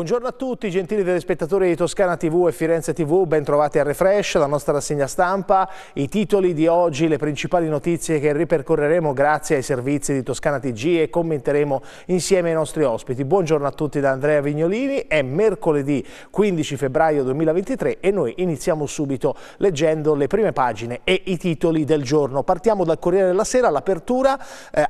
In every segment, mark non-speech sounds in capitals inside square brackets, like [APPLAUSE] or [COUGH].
Buongiorno a tutti, gentili telespettatori di Toscana TV e Firenze TV, ben trovati a Refresh, la nostra rassegna stampa, i titoli di oggi, le principali notizie che ripercorreremo grazie ai servizi di Toscana TG e commenteremo insieme ai nostri ospiti. Buongiorno a tutti da Andrea Vignolini, è mercoledì 15 febbraio 2023 e noi iniziamo subito leggendo le prime pagine e i titoli del giorno. Partiamo dal Corriere della Sera, l'apertura, eh,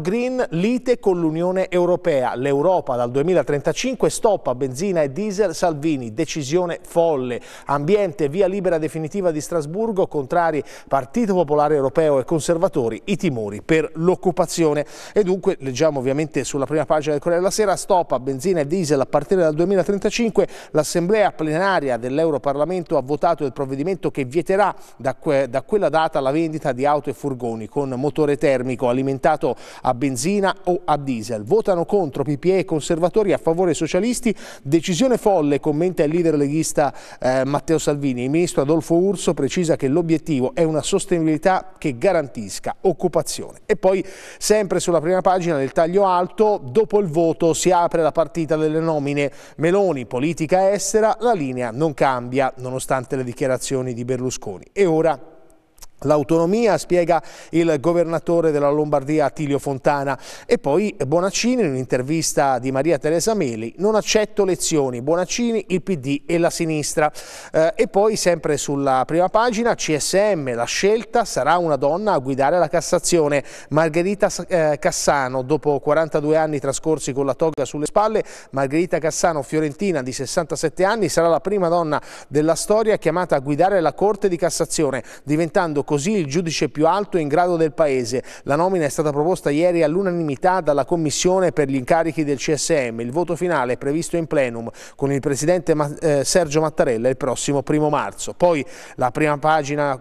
Green, lite con l'Unione Europea, l'Europa dal 2035 stoppa a benzina e diesel Salvini, decisione folle. Ambiente, via libera definitiva di Strasburgo, contrari Partito Popolare Europeo e Conservatori, i timori per l'occupazione. E dunque leggiamo ovviamente sulla prima pagina del Corriere della Sera, stop a benzina e diesel a partire dal 2035, l'Assemblea plenaria dell'Europarlamento ha votato il provvedimento che vieterà da, que da quella data la vendita di auto e furgoni con motore termico alimentato a benzina o a diesel. Votano contro PPE e conservatori a favore socialisti Decisione folle, commenta il leader leghista eh, Matteo Salvini. Il ministro Adolfo Urso precisa che l'obiettivo è una sostenibilità che garantisca occupazione. E poi, sempre sulla prima pagina del taglio alto, dopo il voto si apre la partita delle nomine. Meloni, politica estera, la linea non cambia, nonostante le dichiarazioni di Berlusconi. E ora l'autonomia, spiega il governatore della Lombardia Attilio Fontana. E poi Bonaccini, in un'intervista di Maria Teresa Meli, non accetto lezioni, Bonaccini, il PD e la sinistra. Eh, e poi sempre sulla prima pagina, CSM, la scelta, sarà una donna a guidare la Cassazione. Margherita eh, Cassano, dopo 42 anni trascorsi con la toga sulle spalle, Margherita Cassano, fiorentina di 67 anni, sarà la prima donna della storia chiamata a guidare la Corte di Cassazione, diventando così così il giudice più alto in grado del Paese. La nomina è stata proposta ieri all'unanimità dalla Commissione per gli incarichi del CSM. Il voto finale è previsto in plenum con il Presidente eh, Sergio Mattarella il prossimo primo marzo. Poi la prima pagina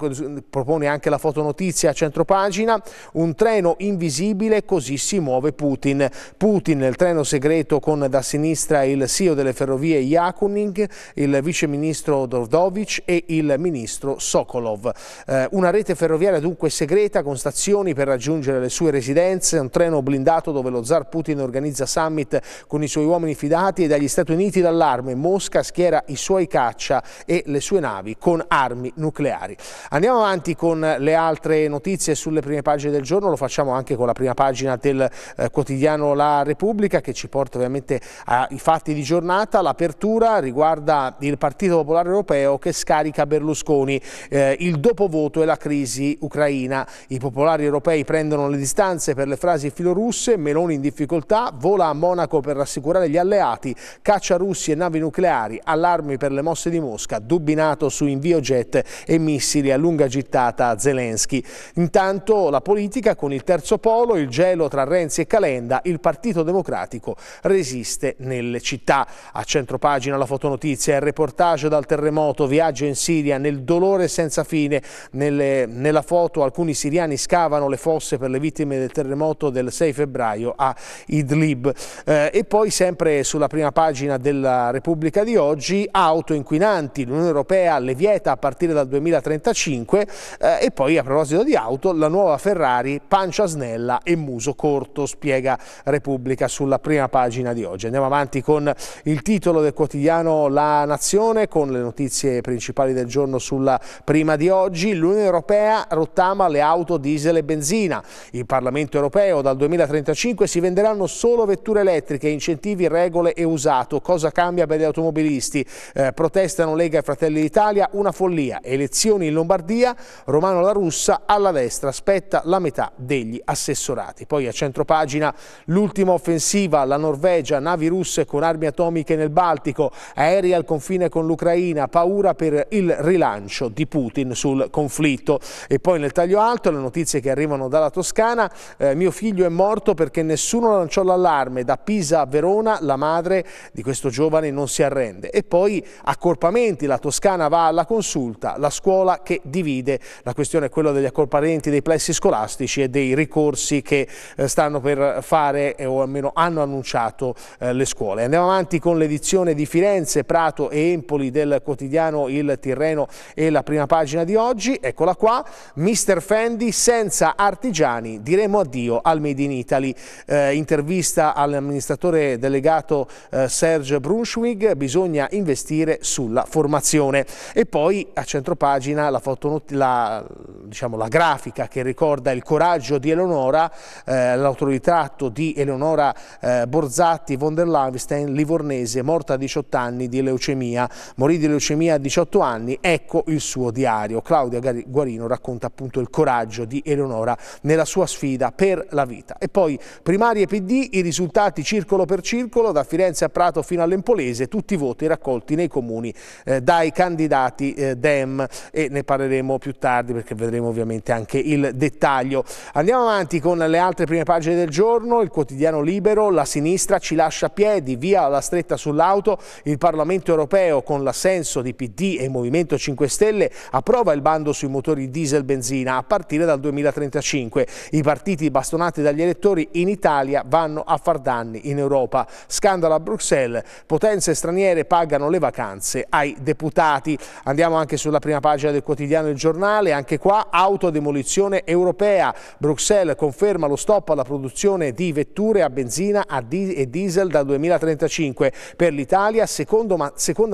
propone anche la fotonotizia a centropagina, un treno invisibile così si muove Putin. Putin, il treno segreto con da sinistra il CEO delle ferrovie Jakunin, il viceministro Dovdovic e il ministro Sokolov. Eh, una resa rete ferroviaria dunque segreta con stazioni per raggiungere le sue residenze, un treno blindato dove lo zar Putin organizza summit con i suoi uomini fidati e dagli Stati Uniti d'allarme Mosca schiera i suoi caccia e le sue navi con armi nucleari. Andiamo avanti con le altre notizie sulle prime pagine del giorno, lo facciamo anche con la prima pagina del eh, quotidiano La Repubblica che ci porta ovviamente ai fatti di giornata. L'apertura riguarda il Partito Popolare Europeo che scarica Berlusconi, eh, il dopovoto e la crisi crisi ucraina. I popolari europei prendono le distanze per le frasi filorusse, Meloni in difficoltà, vola a Monaco per rassicurare gli alleati, caccia russi e navi nucleari, allarmi per le mosse di Mosca, dubbi NATO su invio jet e missili a lunga gittata a Zelensky. Intanto la politica con il terzo polo, il gelo tra Renzi e Calenda, il Partito Democratico resiste nelle città. A centro pagina la fotonotizia, il reportage dal terremoto, viaggio in Siria, nel dolore senza fine, nelle nella foto alcuni siriani scavano le fosse per le vittime del terremoto del 6 febbraio a Idlib. Eh, e poi sempre sulla prima pagina della Repubblica di oggi, auto inquinanti, l'Unione Europea le vieta a partire dal 2035 eh, e poi a proposito di auto, la nuova Ferrari pancia snella e muso corto, spiega Repubblica sulla prima pagina di oggi. Andiamo avanti con il titolo del quotidiano La Nazione, con le notizie principali del giorno sulla prima di oggi. L'Unione Europea europea rottama le auto diesel e benzina. Il Parlamento europeo dal 2035 si venderanno solo vetture elettriche, incentivi, regole e usato. Cosa cambia per gli automobilisti? Eh, protestano Lega e Fratelli d'Italia, una follia. Elezioni in Lombardia, Romano La Russa alla destra spetta la metà degli assessorati. Poi a centropagina l'ultima offensiva, la Norvegia, navi russe con armi atomiche nel Baltico, aerei al confine con l'Ucraina, paura per il rilancio di Putin sul conflitto tutto e poi nel taglio alto le notizie che arrivano dalla Toscana, eh, mio figlio è morto perché nessuno lanciò l'allarme, da Pisa a Verona la madre di questo giovane non si arrende e poi accorpamenti, la Toscana va alla consulta, la scuola che divide, la questione è quella degli accorpamenti dei plessi scolastici e dei ricorsi che eh, stanno per fare eh, o almeno hanno annunciato eh, le scuole. Andiamo avanti con l'edizione di Firenze, Prato e Empoli del quotidiano Il Tirreno e la prima pagina di oggi, eccola qua qua, Mr. Fendi senza artigiani diremo addio al Made in Italy. Eh, intervista all'amministratore delegato eh, Serge Brunschwig, bisogna investire sulla formazione. E poi a centropagina la, la, diciamo, la grafica che ricorda il coraggio di Eleonora, eh, l'autoritratto di Eleonora eh, Borzatti von der Lavenstein, livornese, morta a 18 anni di leucemia. Morì di leucemia a 18 anni, ecco il suo diario. Claudia Guarino Torino racconta appunto il coraggio di Eleonora nella sua sfida per la vita. E poi primarie PD, i risultati circolo per circolo, da Firenze a Prato fino all'Empolese, tutti i voti raccolti nei comuni eh, dai candidati eh, DEM e ne parleremo più tardi perché vedremo ovviamente anche il dettaglio. Andiamo avanti con le altre prime pagine del giorno, il quotidiano libero, la sinistra ci lascia a piedi, via la stretta sull'auto, il Parlamento europeo con l'assenso di PD e Movimento 5 Stelle approva il bando sui motori litri diesel benzina a partire dal 2035. I partiti bastonati dagli elettori in Italia vanno a far danni in Europa. Scandalo a Bruxelles, potenze straniere pagano le vacanze ai deputati. Andiamo anche sulla prima pagina del quotidiano Il Giornale, anche qua autodemolizione europea. Bruxelles conferma lo stop alla produzione di vetture a benzina e diesel dal 2035. Per l'Italia seconda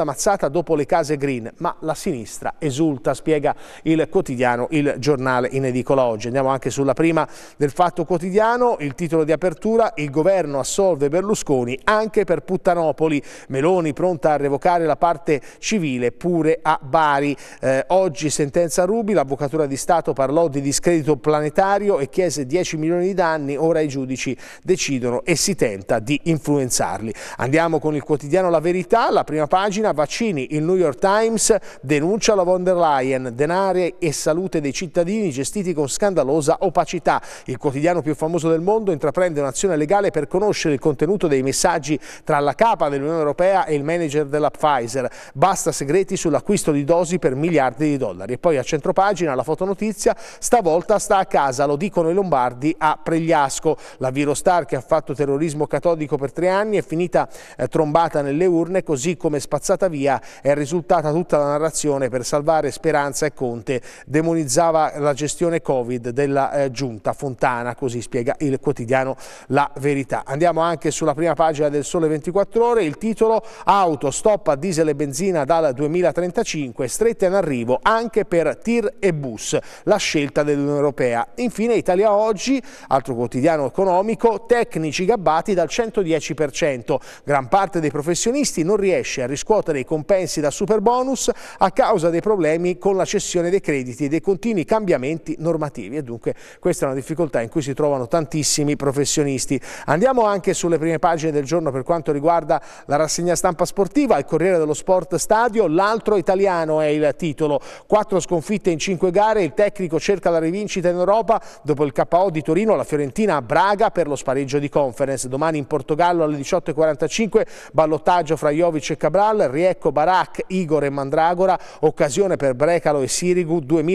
mazzata dopo le case green, ma la sinistra esulta, spiega il quotidiano quotidiano, il giornale in edicola oggi. Andiamo anche sulla prima del Fatto Quotidiano, il titolo di apertura, il governo assolve Berlusconi anche per Puttanopoli, Meloni pronta a revocare la parte civile pure a Bari. Eh, oggi sentenza Rubi, l'avvocatura di Stato parlò di discredito planetario e chiese 10 milioni di danni, ora i giudici decidono e si tenta di influenzarli. Andiamo con il quotidiano La Verità, la prima pagina, vaccini, il New York Times denuncia la von der Leyen, denari e salari salute dei cittadini gestiti con scandalosa opacità. Il quotidiano più famoso del mondo intraprende un'azione legale per conoscere il contenuto dei messaggi tra la capa dell'Unione Europea e il manager della Pfizer. Basta segreti sull'acquisto di dosi per miliardi di dollari. E poi a centropagina la fotonotizia, stavolta sta a casa, lo dicono i lombardi a Pregliasco. La Virostar che ha fatto terrorismo catodico per tre anni è finita eh, trombata nelle urne, così come spazzata via è risultata tutta la narrazione per salvare Speranza e Conte demonizzava la gestione Covid della eh, giunta Fontana, così spiega il quotidiano La Verità. Andiamo anche sulla prima pagina del Sole 24 Ore, il titolo Auto, stop a diesel e benzina dal 2035, strette in arrivo anche per tir e bus, la scelta dell'Unione Europea. Infine Italia Oggi, altro quotidiano economico, tecnici gabbati dal 110%. Gran parte dei professionisti non riesce a riscuotere i compensi da super bonus a causa dei problemi con la cessione dei crediti requisiti e dei continui cambiamenti normativi e dunque questa è una difficoltà in cui si trovano tantissimi professionisti. Andiamo anche sulle prime pagine del giorno per quanto riguarda la rassegna stampa sportiva, il Corriere dello Sport Stadio, l'altro italiano è il titolo, quattro sconfitte in cinque gare, il tecnico cerca la rivincita in Europa, dopo il KO di Torino la Fiorentina a Braga per lo spareggio di conference, domani in Portogallo alle 18.45 ballottaggio fra Jovic e Cabral, Riecco, Barak, Igor e Mandragora, occasione per Brecalo e Sirigu, 2000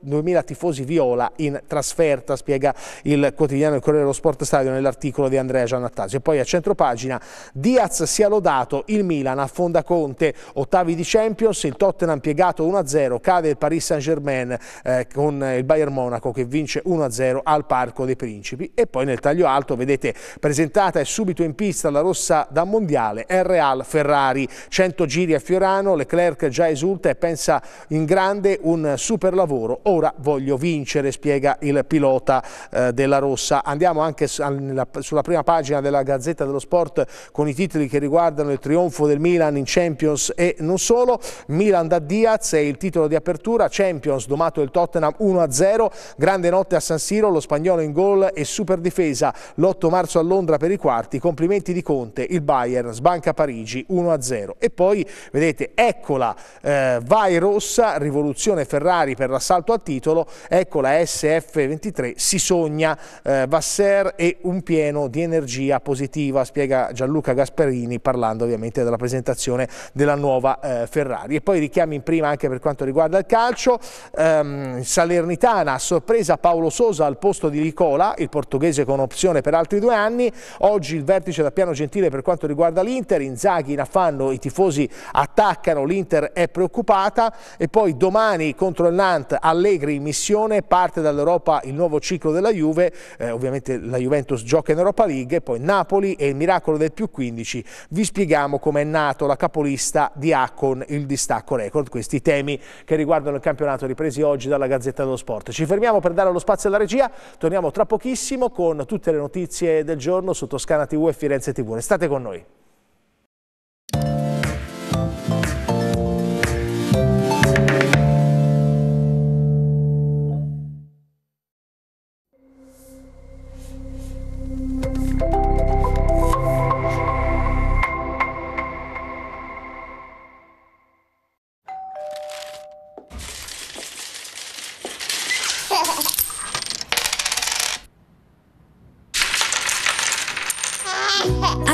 2000, tifosi viola in trasferta, spiega il quotidiano Il Corriere dello Sport Stadio nell'articolo di Andrea Giannattasio. E poi a centropagina Diaz sia lodato, il Milan affonda Conte, ottavi di Champions, il Tottenham piegato 1-0, cade il Paris Saint-Germain eh, con il Bayern Monaco che vince 1-0 al Parco dei Principi e poi nel taglio alto vedete presentata e subito in pista la rossa da mondiale, Real Ferrari, 100 giri a Fiorano, Leclerc già esulta e pensa in grande un suo super lavoro, ora voglio vincere, spiega il pilota eh, della Rossa. Andiamo anche sulla prima pagina della Gazzetta dello Sport con i titoli che riguardano il trionfo del Milan in Champions e non solo, Milan da Diaz è il titolo di apertura, Champions domato il Tottenham 1-0, grande notte a San Siro, lo spagnolo in gol e super difesa l'8 marzo a Londra per i quarti, complimenti di Conte, il Bayern sbanca Parigi 1-0 e poi vedete eccola eh, vai rossa, rivoluzione Ferrari titolari per l'assalto a titolo, ecco la SF23 si sogna eh, Vasser e un pieno di energia positiva, spiega Gianluca Gasperini parlando ovviamente della presentazione della nuova eh, Ferrari. E poi richiami in prima anche per quanto riguarda il calcio, ehm, Salernitana a sorpresa Paolo Sosa al posto di Ricola, il portoghese con opzione per altri due anni, oggi il vertice da piano gentile per quanto riguarda l'Inter, Inzaghi in affanno, i tifosi attaccano, l'Inter è preoccupata e poi domani contro il Nantes, Allegri in missione, parte dall'Europa il nuovo ciclo della Juve, eh, ovviamente la Juventus gioca in Europa League, poi Napoli e il miracolo del più 15. Vi spieghiamo come è nato la capolista di A con il distacco record, questi temi che riguardano il campionato ripresi oggi dalla Gazzetta dello Sport. Ci fermiamo per dare lo spazio alla regia, torniamo tra pochissimo con tutte le notizie del giorno su Toscana TV e Firenze TV. Restate con noi.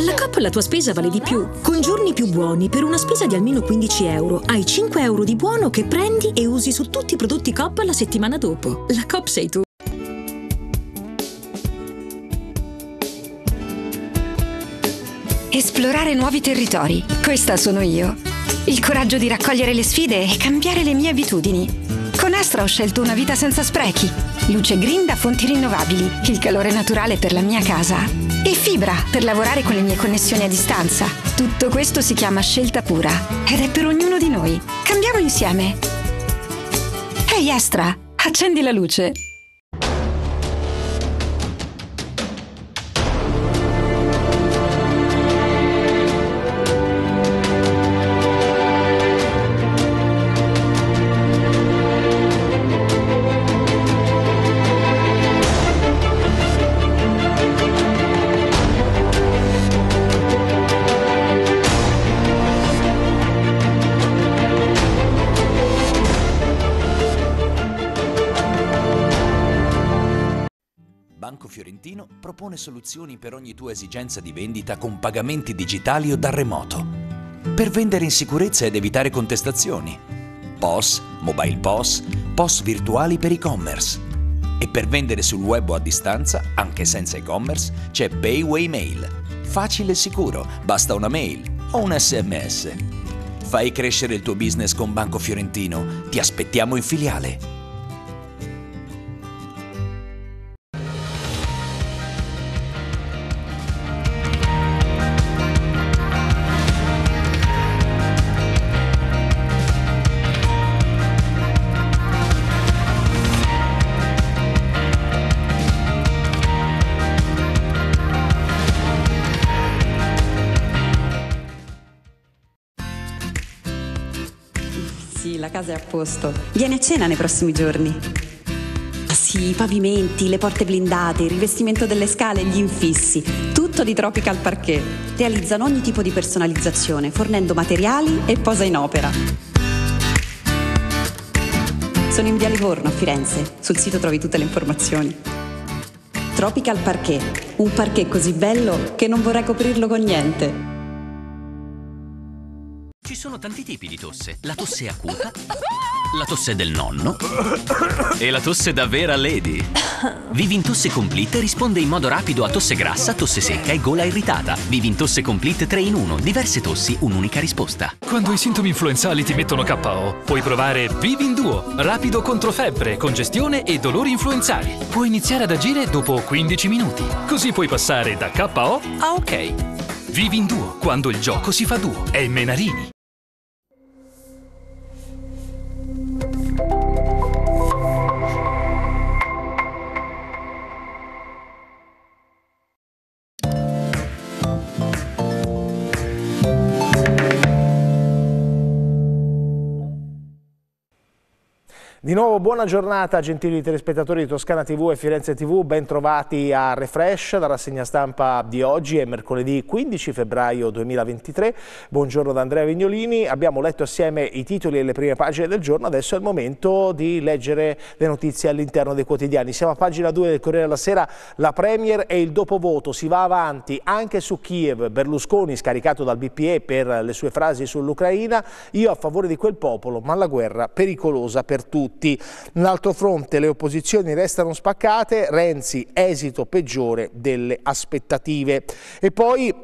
Alla COP la tua spesa vale di più. Con giorni più buoni, per una spesa di almeno 15 euro, hai 5 euro di buono che prendi e usi su tutti i prodotti COP la settimana dopo. La COP sei tu. Esplorare nuovi territori. Questa sono io. Il coraggio di raccogliere le sfide e cambiare le mie abitudini. Con Astra ho scelto una vita senza sprechi. Luce green da fonti rinnovabili, il calore naturale per la mia casa e fibra per lavorare con le mie connessioni a distanza. Tutto questo si chiama scelta pura ed è per ognuno di noi. Cambiamo insieme. Ehi hey Estra, accendi la luce. Magazino propone soluzioni per ogni tua esigenza di vendita con pagamenti digitali o da remoto. Per vendere in sicurezza ed evitare contestazioni. POS, mobile POS, POS virtuali per e-commerce. E per vendere sul web o a distanza, anche senza e-commerce, c'è Payway Mail. Facile e sicuro, basta una mail o un sms. Fai crescere il tuo business con Banco Fiorentino. Ti aspettiamo in filiale. casa è a posto. Vieni a cena nei prossimi giorni. Ah sì, i pavimenti, le porte blindate, il rivestimento delle scale, gli infissi, tutto di Tropical Parquet. Realizzano ogni tipo di personalizzazione, fornendo materiali e posa in opera. Sono in via Livorno a Firenze. Sul sito trovi tutte le informazioni. Tropical Parquet, un parquet così bello che non vorrei coprirlo con niente. Ci sono tanti tipi di tosse. La tosse acuta, la tosse del nonno e la tosse da vera lady. Vivin Tosse Complete risponde in modo rapido a tosse grassa, tosse secca e gola irritata. Vivin Tosse Complete 3 in 1, diverse tossi, un'unica risposta. Quando i sintomi influenzali ti mettono KO, puoi provare Vivin Duo, rapido contro febbre, congestione e dolori influenzali. Puoi iniziare ad agire dopo 15 minuti. Così puoi passare da KO a OK. Vivi in duo quando il gioco si fa duo. È Menarini. Di nuovo buona giornata gentili telespettatori di Toscana TV e Firenze TV, ben trovati a Refresh, la rassegna stampa di oggi è mercoledì 15 febbraio 2023. Buongiorno da Andrea Vignolini, abbiamo letto assieme i titoli e le prime pagine del giorno, adesso è il momento di leggere le notizie all'interno dei quotidiani. Siamo a pagina 2 del Corriere della Sera, la Premier e il dopovoto, si va avanti anche su Kiev, Berlusconi scaricato dal BPE per le sue frasi sull'Ucraina, io a favore di quel popolo, ma la guerra pericolosa per tutti tutti. Nell'altro fronte le opposizioni restano spaccate, Renzi esito peggiore delle aspettative. E poi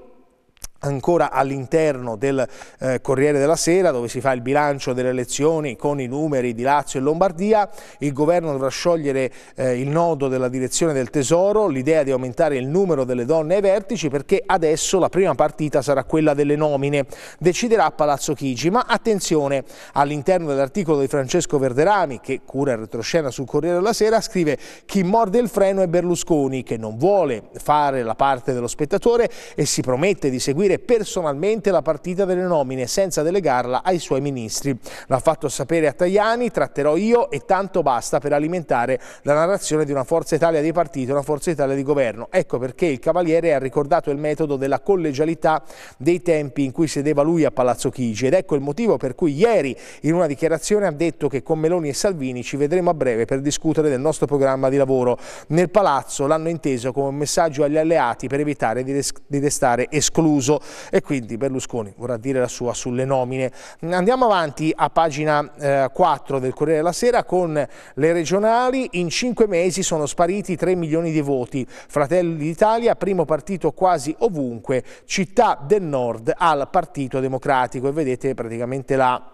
ancora all'interno del eh, Corriere della Sera dove si fa il bilancio delle elezioni con i numeri di Lazio e Lombardia, il governo dovrà sciogliere eh, il nodo della direzione del tesoro, l'idea di aumentare il numero delle donne ai vertici perché adesso la prima partita sarà quella delle nomine, deciderà Palazzo Chigi, ma attenzione all'interno dell'articolo di Francesco Verderami che cura il retroscena sul Corriere della Sera scrive chi morde il freno è Berlusconi che non vuole fare la parte dello spettatore e si promette di seguire gestire personalmente la partita delle nomine senza delegarla ai suoi ministri. L'ha fatto sapere a Tajani, tratterò io e tanto basta per alimentare la narrazione di una Forza Italia di partito e una Forza Italia di governo. Ecco perché il Cavaliere ha ricordato il metodo della collegialità dei tempi in cui sedeva lui a Palazzo Chigi ed ecco il motivo per cui ieri in una dichiarazione ha detto che con Meloni e Salvini ci vedremo a breve per discutere del nostro programma di lavoro. Nel Palazzo l'hanno inteso come un messaggio agli alleati per evitare di restare escluso e quindi Berlusconi vorrà dire la sua sulle nomine. Andiamo avanti a pagina eh, 4 del Corriere della Sera con le regionali. In cinque mesi sono spariti 3 milioni di voti. Fratelli d'Italia, primo partito quasi ovunque, città del nord al Partito Democratico e vedete praticamente la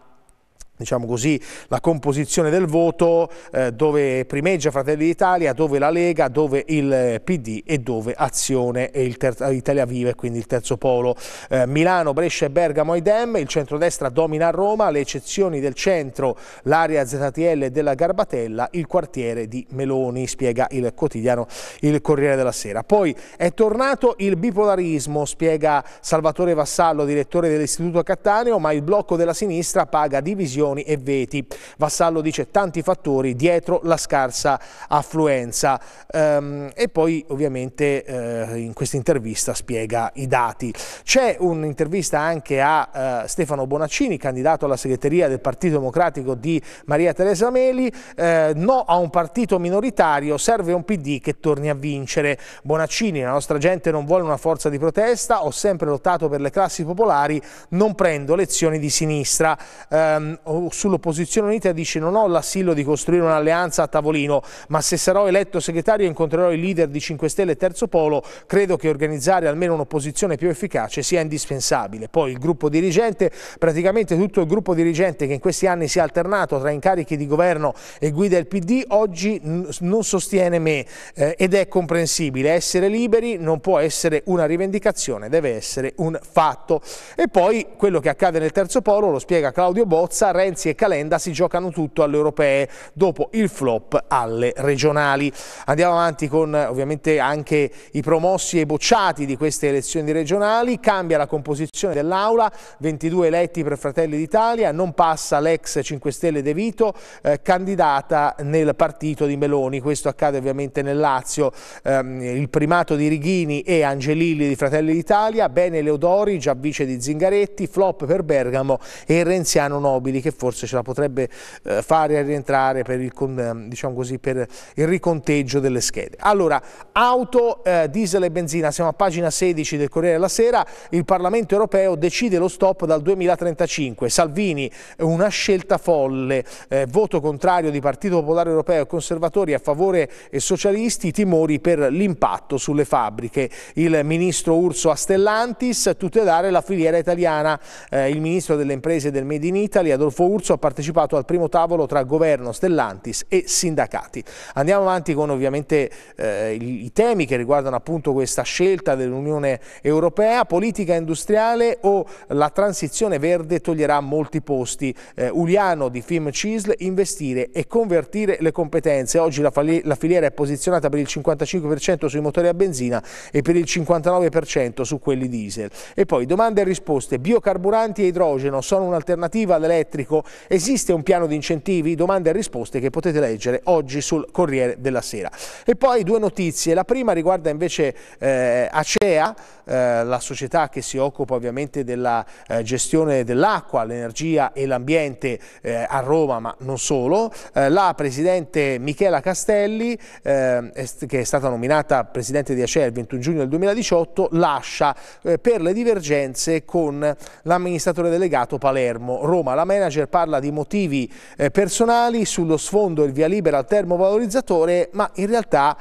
diciamo così, la composizione del voto eh, dove primeggia Fratelli d'Italia, dove la Lega, dove il eh, PD e dove Azione e Italia Vive, quindi il terzo polo. Eh, Milano, Brescia e Bergamo ai Dem, il centrodestra domina a Roma, le eccezioni del centro, l'area ZTL della Garbatella, il quartiere di Meloni, spiega il quotidiano Il Corriere della Sera. Poi è tornato il bipolarismo, spiega Salvatore Vassallo, direttore dell'Istituto Cattaneo, ma il blocco della sinistra paga divisione esclusioni e veti. Vassallo dice tanti fattori dietro la scarsa affluenza ehm, e poi ovviamente eh, in questa intervista spiega i dati. C'è un'intervista anche a eh, Stefano Bonaccini, candidato alla segreteria del Partito Democratico di Maria Teresa Meli, eh, no a un partito minoritario, serve un PD che torni a vincere. Bonaccini, la nostra gente non vuole una forza di protesta, ho sempre lottato per le classi popolari, non prendo lezioni di sinistra. Um, sull'opposizione unita dice non ho l'assillo di costruire un'alleanza a tavolino, ma se sarò eletto segretario e incontrerò i leader di 5 Stelle e Terzo Polo, credo che organizzare almeno un'opposizione più efficace sia indispensabile. Poi il gruppo dirigente, praticamente tutto il gruppo dirigente che in questi anni si è alternato tra incarichi di governo e guida il PD, oggi non sostiene me eh, ed è comprensibile. Essere liberi non può essere una rivendicazione, deve essere un fatto. E poi quello che accade nel Terzo Polo, lo spiega Claudio Bozza, Renzi e Calenda si giocano tutto alle europee dopo il flop alle regionali. Andiamo avanti con ovviamente anche i promossi e i bocciati di queste elezioni regionali. Cambia la composizione dell'Aula, 22 eletti per Fratelli d'Italia, non passa l'ex 5 Stelle De Vito, eh, candidata nel partito di Meloni. Questo accade ovviamente nel Lazio. Eh, il primato di Righini e Angelilli di Fratelli d'Italia, Bene Leodori, già vice di Zingaretti, flop per Bergamo e Renziano Nobili che forse ce la potrebbe eh, fare a rientrare per il, eh, diciamo così, per il riconteggio delle schede. Allora, auto, eh, diesel e benzina, siamo a pagina 16 del Corriere della Sera, il Parlamento europeo decide lo stop dal 2035, Salvini una scelta folle, eh, voto contrario di Partito Popolare Europeo e Conservatori a favore e socialisti, timori per l'impatto sulle fabbriche. Il ministro Urso Astellantis tutelare la filiera italiana, eh, il ministro delle imprese del Made in Italy Adolfo Adolfo Urso ha partecipato al primo tavolo tra governo, Stellantis e sindacati. Andiamo avanti con ovviamente eh, i temi che riguardano appunto questa scelta dell'Unione Europea, politica industriale o la transizione verde toglierà molti posti. Eh, Uliano di Film CISL, investire e convertire le competenze. Oggi la, la filiera è posizionata per il 55% sui motori a benzina e per il 59% su quelli diesel. E poi domande e risposte, biocarburanti e idrogeno sono un'alternativa all'elettrico Democratico. Esiste un piano di incentivi? Domande e risposte che potete leggere oggi sul Corriere della Sera. E poi due notizie. La prima riguarda invece eh, Acea, eh, la società che si occupa ovviamente della eh, gestione dell'acqua, l'energia e l'ambiente eh, a Roma, ma non solo, eh, la presidente Michela Castelli, eh, che è stata nominata presidente di Acer il 21 giugno del 2018, lascia per le divergenze con l'amministratore delegato Palermo. Roma, la manager parla di motivi personali, sullo sfondo il via libera al termovalorizzatore, ma in realtà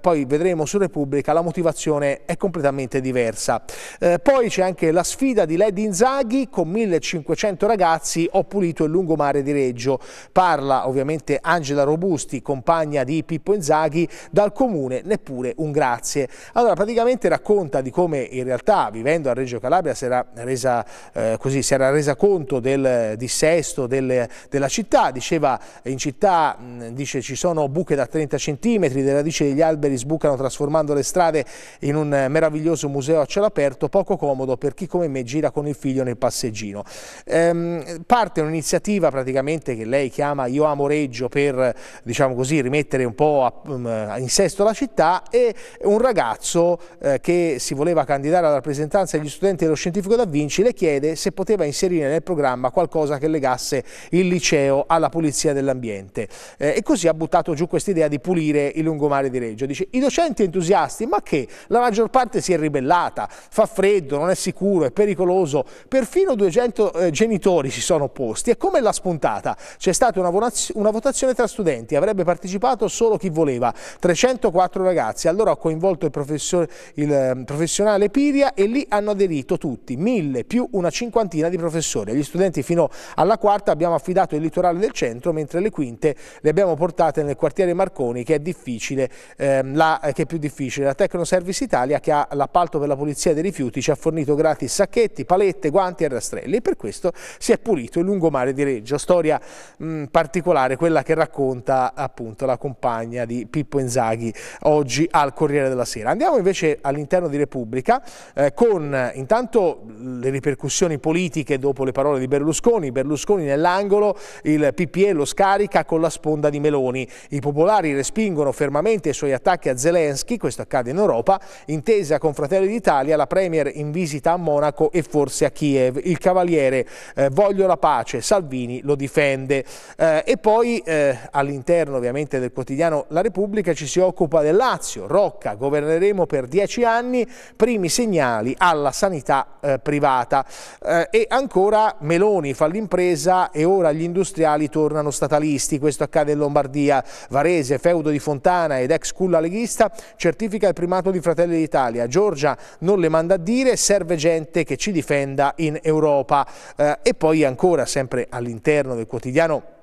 poi vedremo su Repubblica la motivazione è completamente diversa diversa. Eh, poi c'è anche la sfida di Led Inzaghi con 1500 ragazzi ho pulito il lungomare di Reggio. Parla ovviamente Angela Robusti, compagna di Pippo Inzaghi, dal comune neppure un grazie. Allora praticamente racconta di come in realtà vivendo a Reggio Calabria si era resa, eh, così, si era resa conto del dissesto del, della città, diceva in città mh, dice, ci sono buche da 30 cm, le radici degli alberi sbucano trasformando le strade in un meraviglioso museo museo a cielo aperto, poco comodo per chi come me gira con il figlio nel passeggino. Ehm, parte un'iniziativa praticamente che lei chiama Io amo Reggio per, diciamo così, rimettere un po' a, mm, in sesto la città e un ragazzo eh, che si voleva candidare alla rappresentanza degli studenti dello scientifico da Vinci le chiede se poteva inserire nel programma qualcosa che legasse il liceo alla pulizia dell'ambiente. Eh, e così ha buttato giù questa idea di pulire il lungomare di Reggio. Dice, i docenti entusiasti, ma che la maggior parte si è ribellata serata, fa freddo, non è sicuro, è pericoloso. Perfino 200 eh, genitori si sono opposti. E come l'ha spuntata? C'è stata una, una votazione tra studenti, avrebbe partecipato solo chi voleva, 304 ragazzi. Allora ho coinvolto il, professor, il eh, professionale Piria e lì hanno aderito tutti, mille più una cinquantina di professori. Gli studenti fino alla quarta abbiamo affidato il litorale del centro, mentre le quinte le abbiamo portate nel quartiere Marconi, che è, difficile, ehm, eh, la, che è più difficile. La Tecno Service Italia, che ha l'appalto per la Polizia dei Rifiuti ci ha fornito gratis sacchetti, palette, guanti e rastrelli e per questo si è pulito il lungomare di Reggio. Storia mh, mm, particolare quella che racconta appunto la compagna di Pippo Inzaghi oggi al Corriere della Sera. Andiamo invece all'interno di Repubblica eh, con intanto le ripercussioni politiche dopo le parole di Berlusconi. Berlusconi nell'angolo, il PPE lo scarica con la sponda di Meloni. I popolari respingono fermamente i suoi attacchi a Zelensky, questo accade in Europa, intesa con Fratelli di d'Italia, la Premier in visita a Monaco e forse a Kiev. Il Cavaliere eh, voglio la pace, Salvini lo difende. Eh, e poi eh, all'interno ovviamente del quotidiano La Repubblica ci si occupa del Lazio, Rocca, governeremo per dieci anni, primi segnali alla sanità eh, privata. Eh, e ancora Meloni fa l'impresa e ora gli industriali tornano statalisti, questo accade in Lombardia. Varese, feudo di Fontana ed ex culla leghista certifica il primato di Fratelli d'Italia. Giorgia non le manda a dire, serve gente che ci difenda in Europa. Eh, e poi ancora, sempre all'interno del quotidiano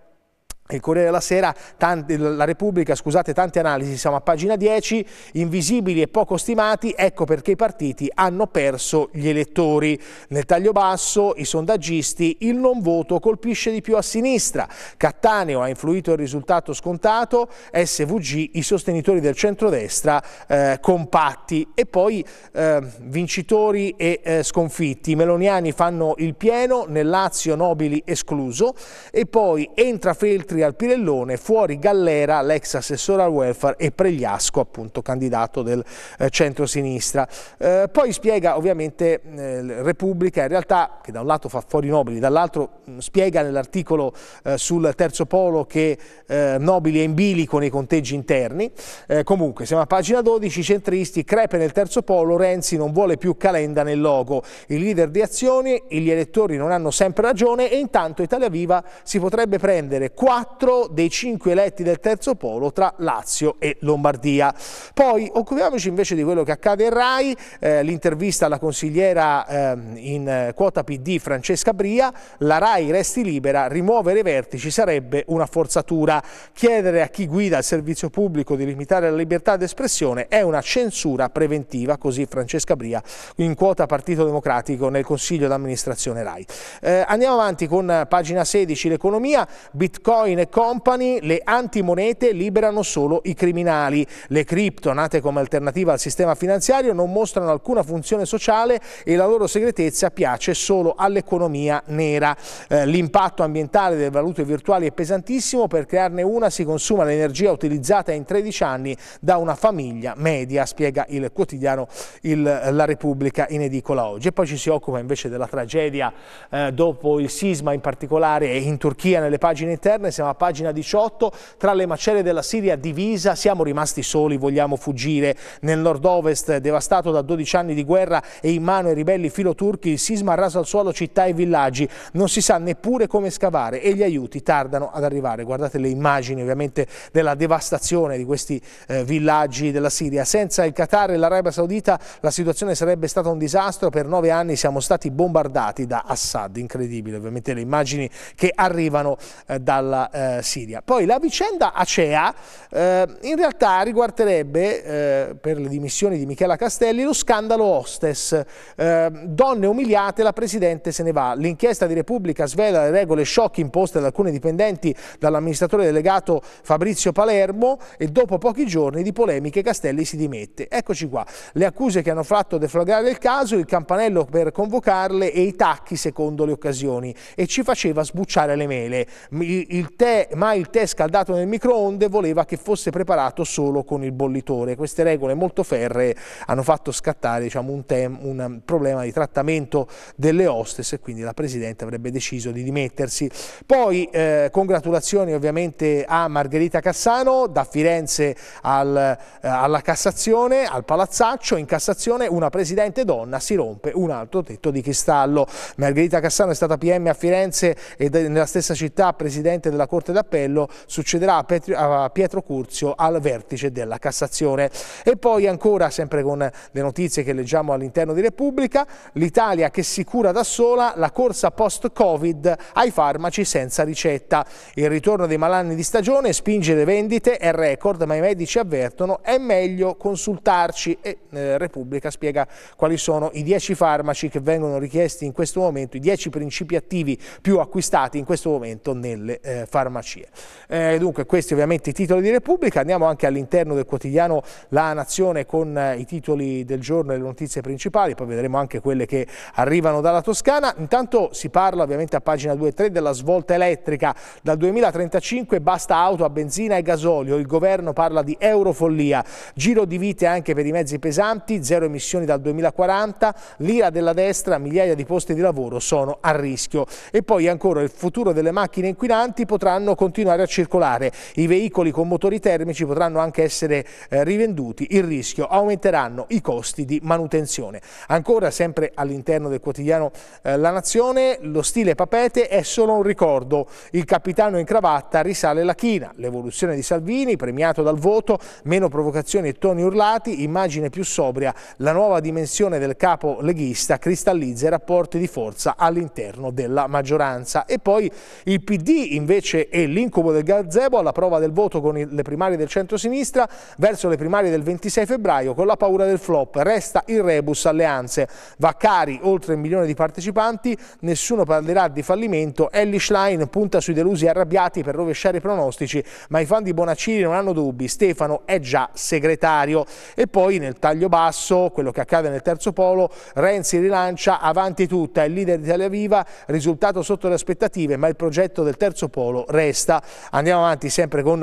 il Corriere della Sera, tanti, la Repubblica, scusate, tante analisi, siamo a pagina 10, invisibili e poco stimati, ecco perché i partiti hanno perso gli elettori. Nel taglio basso, i sondaggisti, il non voto colpisce di più a sinistra. Cattaneo ha influito il risultato scontato, SVG, i sostenitori del centrodestra, eh, compatti. E poi eh, vincitori e eh, sconfitti. I meloniani fanno il pieno, nel Lazio Nobili escluso. E poi entra Feltri metri dal Pirellone, fuori Gallera, l'ex assessore al welfare e Pregliasco, appunto candidato del eh, centro-sinistra. Eh, poi spiega ovviamente eh, Repubblica, in realtà che da un lato fa fuori Nobili, dall'altro mm, spiega nell'articolo eh, sul terzo polo che eh, Nobili è in bilico nei conteggi interni. Eh, comunque, siamo a pagina 12, centristi, crepe nel terzo polo, Renzi non vuole più Calenda nel logo. Il leader di azione, gli elettori non hanno sempre ragione e intanto Italia Viva si potrebbe prendere 4 quattro dei cinque eletti del terzo polo tra Lazio e Lombardia. Poi occupiamoci invece di quello che accade in Rai, eh, l'intervista alla consigliera eh, in quota PD Francesca Bria, la Rai resti libera, rimuovere i vertici sarebbe una forzatura, chiedere a chi guida il servizio pubblico di limitare la libertà d'espressione è una censura preventiva, così Francesca Bria in quota Partito Democratico nel Consiglio d'amministrazione Rai. Eh, andiamo avanti con pagina 16, l'economia, Bitcoin Bitcoin Company, le antimonete liberano solo i criminali. Le cripto, nate come alternativa al sistema finanziario, non mostrano alcuna funzione sociale e la loro segretezza piace solo all'economia nera. Eh, l'impatto ambientale delle valute virtuali è pesantissimo, per crearne una si consuma l'energia utilizzata in 13 anni da una famiglia media, spiega il quotidiano il, eh, La Repubblica in edicola oggi. E poi ci si occupa invece della tragedia eh, dopo il sisma in particolare in Turchia nelle pagine interne, siamo siamo a pagina 18, tra le macerie della Siria divisa, siamo rimasti soli, vogliamo fuggire. Nel nord-ovest, devastato da 12 anni di guerra e in mano ai ribelli filoturchi, il sisma ha raso al suolo città e villaggi, non si sa neppure come scavare e gli aiuti tardano ad arrivare. Guardate le immagini ovviamente della devastazione di questi eh, villaggi della Siria. Senza il Qatar e l'Arabia Saudita la situazione sarebbe stata un disastro, per nove anni siamo stati bombardati da Assad, incredibile ovviamente le immagini che arrivano eh, dalla eh, Siria. Poi la vicenda Acea eh, in realtà riguarderebbe, eh, per le dimissioni di Michela Castelli, lo scandalo Hostess. Eh, donne umiliate, la Presidente se ne va. L'inchiesta di Repubblica svela le regole sciocche imposte da alcuni dipendenti dall'amministratore delegato Fabrizio Palermo e dopo pochi giorni di polemiche Castelli si dimette. Eccoci qua, le accuse che hanno fatto deflagrare il caso, il campanello per convocarle e i tacchi secondo le occasioni e ci faceva sbucciare le mele. Il, il tè, ma il tè scaldato nel microonde voleva che fosse preparato solo con il bollitore. Queste regole molto ferree hanno fatto scattare diciamo, un, tè, un problema di trattamento delle hostess e quindi la Presidente avrebbe deciso di dimettersi. Poi eh, congratulazioni ovviamente a Margherita Cassano da Firenze al, eh, alla Cassazione, al Palazzaccio, in Cassazione una Presidente donna si rompe un altro tetto di cristallo. Margherita Cassano è stata PM a Firenze e nella stessa città Presidente della dalla Corte d'Appello succederà a Pietro Curzio al vertice della Cassazione. E poi ancora, sempre con le notizie che leggiamo all'interno di Repubblica, l'Italia che si cura da sola la corsa post-Covid ai farmaci senza ricetta. Il ritorno dei malanni di stagione spinge le vendite, è record, ma i medici avvertono è meglio consultarci e eh, Repubblica spiega quali sono i 10 farmaci che vengono richiesti in questo momento, i 10 principi attivi più acquistati in questo momento nelle eh, farmacie farmacie. Eh, dunque questi ovviamente i titoli di Repubblica, andiamo anche all'interno del quotidiano La Nazione con eh, i titoli del giorno e le notizie principali, poi vedremo anche quelle che arrivano dalla Toscana. Intanto si parla ovviamente a pagina 2 e 3 della svolta elettrica, dal 2035 basta auto a benzina e gasolio, il governo parla di eurofollia, giro di vite anche per i mezzi pesanti, zero emissioni dal 2040, l'ira della destra, migliaia di posti di lavoro sono a rischio. E poi ancora il futuro delle macchine inquinanti potrà potranno continuare a circolare. I veicoli con motori termici potranno anche essere eh, rivenduti, il rischio aumenteranno i costi di manutenzione. Ancora, sempre all'interno del quotidiano eh, La Nazione, lo stile papete è solo un ricordo. Il capitano in cravatta risale la china. L'evoluzione di Salvini, premiato dal voto, meno provocazioni e toni urlati, immagine più sobria. La nuova dimensione del capo leghista cristallizza i rapporti di forza all'interno della maggioranza. E poi il PD invece Fenice e l'incubo del gazebo alla prova del voto con le primarie del centro-sinistra verso le primarie del 26 febbraio con la paura del flop. Resta il rebus alleanze. Vaccari, oltre un milione di partecipanti, nessuno parlerà di fallimento. Ellie Schlein punta sui delusi arrabbiati per rovesciare i pronostici, ma i fan di Bonaccini non hanno dubbi. Stefano è già segretario. E poi nel taglio basso, quello che accade nel terzo polo, Renzi rilancia avanti tutta. Il leader di Italia Viva, risultato sotto le aspettative, ma il progetto del terzo polo resta. Andiamo avanti sempre con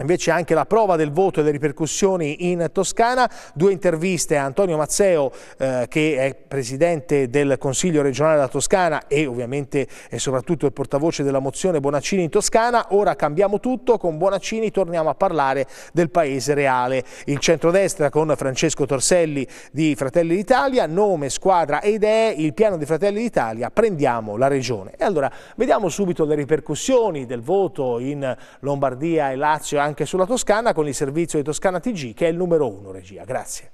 Invece anche la prova del voto e le ripercussioni in Toscana, due interviste a Antonio Mazzeo eh, che è presidente del Consiglio regionale della Toscana e ovviamente è soprattutto il portavoce della mozione Bonaccini in Toscana, ora cambiamo tutto, con Bonaccini torniamo a parlare del paese reale. Il centrodestra con Francesco Torselli di Fratelli d'Italia, nome, squadra e idee, il piano di Fratelli d'Italia, prendiamo la regione. E allora vediamo subito le ripercussioni del voto in Lombardia e Lazio anche sulla Toscana con il servizio di Toscana TG che è il numero uno regia. Grazie.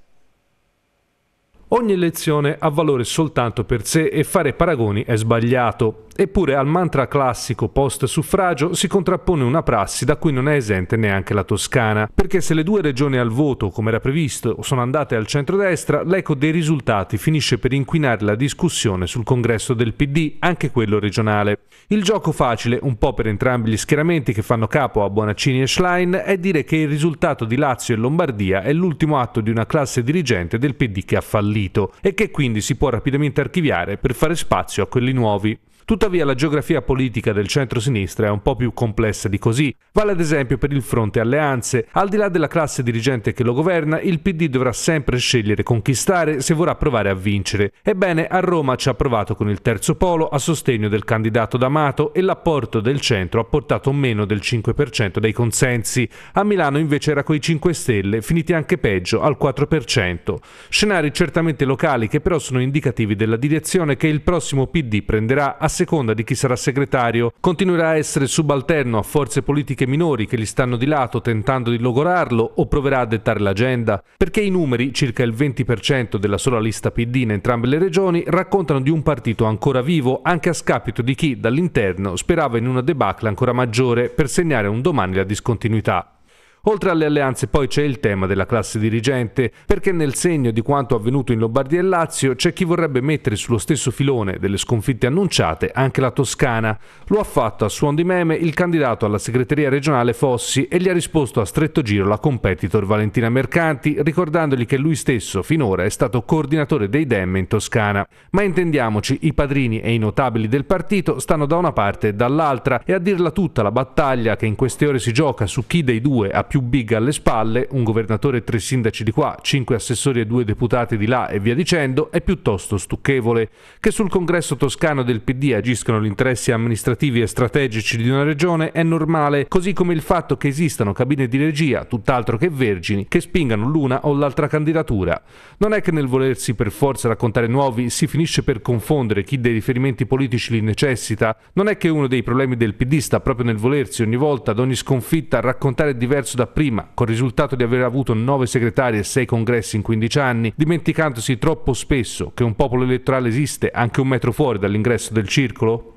Ogni lezione ha valore soltanto per sé e fare paragoni è sbagliato. Eppure al mantra classico post-suffragio si contrappone una prassi da cui non è esente neanche la Toscana, perché se le due regioni al voto, come era previsto, sono andate al centro-destra, l'eco dei risultati finisce per inquinare la discussione sul congresso del PD, anche quello regionale. Il gioco facile, un po' per entrambi gli schieramenti che fanno capo a Bonaccini e Schlein, è dire che il risultato di Lazio e Lombardia è l'ultimo atto di una classe dirigente del PD che ha fallito e che quindi si può rapidamente archiviare per fare spazio a quelli nuovi. Tuttavia la geografia politica del centro-sinistra è un po' più complessa di così. Vale ad esempio per il fronte alleanze. Al di là della classe dirigente che lo governa, il PD dovrà sempre scegliere conquistare se vorrà provare a vincere. Ebbene, a Roma ci ha provato con il terzo polo a sostegno del candidato D'Amato e l'apporto del centro ha portato meno del 5% dei consensi. A Milano invece era coi 5 Stelle, finiti anche peggio, al 4%. Scenari certamente locali che però sono indicativi della direzione che il prossimo PD prenderà a seguire seconda di chi sarà segretario, continuerà a essere subalterno a forze politiche minori che gli stanno di lato tentando di logorarlo o proverà a dettare l'agenda, perché i numeri, circa il 20% della sola lista PD in entrambe le regioni, raccontano di un partito ancora vivo anche a scapito di chi dall'interno sperava in una debacle ancora maggiore per segnare un domani la discontinuità. Oltre alle alleanze poi c'è il tema della classe dirigente, perché nel segno di quanto avvenuto in Lombardia e Lazio c'è chi vorrebbe mettere sullo stesso filone delle sconfitte annunciate anche la Toscana. Lo ha fatto a suon di meme il candidato alla segreteria regionale Fossi e gli ha risposto a stretto giro la competitor Valentina Mercanti, ricordandogli che lui stesso finora è stato coordinatore dei Dem in Toscana. Ma intendiamoci, i padrini e i notabili del partito stanno da una parte e dall'altra e a dirla tutta la battaglia che in queste ore si gioca su chi dei due ha più big alle spalle, un governatore e tre sindaci di qua, cinque assessori e due deputati di là e via dicendo, è piuttosto stucchevole. Che sul congresso toscano del PD agiscano gli interessi amministrativi e strategici di una regione è normale, così come il fatto che esistano cabine di regia, tutt'altro che vergini, che spingano l'una o l'altra candidatura. Non è che nel volersi per forza raccontare nuovi si finisce per confondere chi dei riferimenti politici li necessita, non è che uno dei problemi del PD sta proprio nel volersi ogni volta ad ogni sconfitta raccontare diverso da dapprima, col risultato di aver avuto 9 segretari e 6 congressi in 15 anni, dimenticandosi troppo spesso che un popolo elettorale esiste anche un metro fuori dall'ingresso del circolo?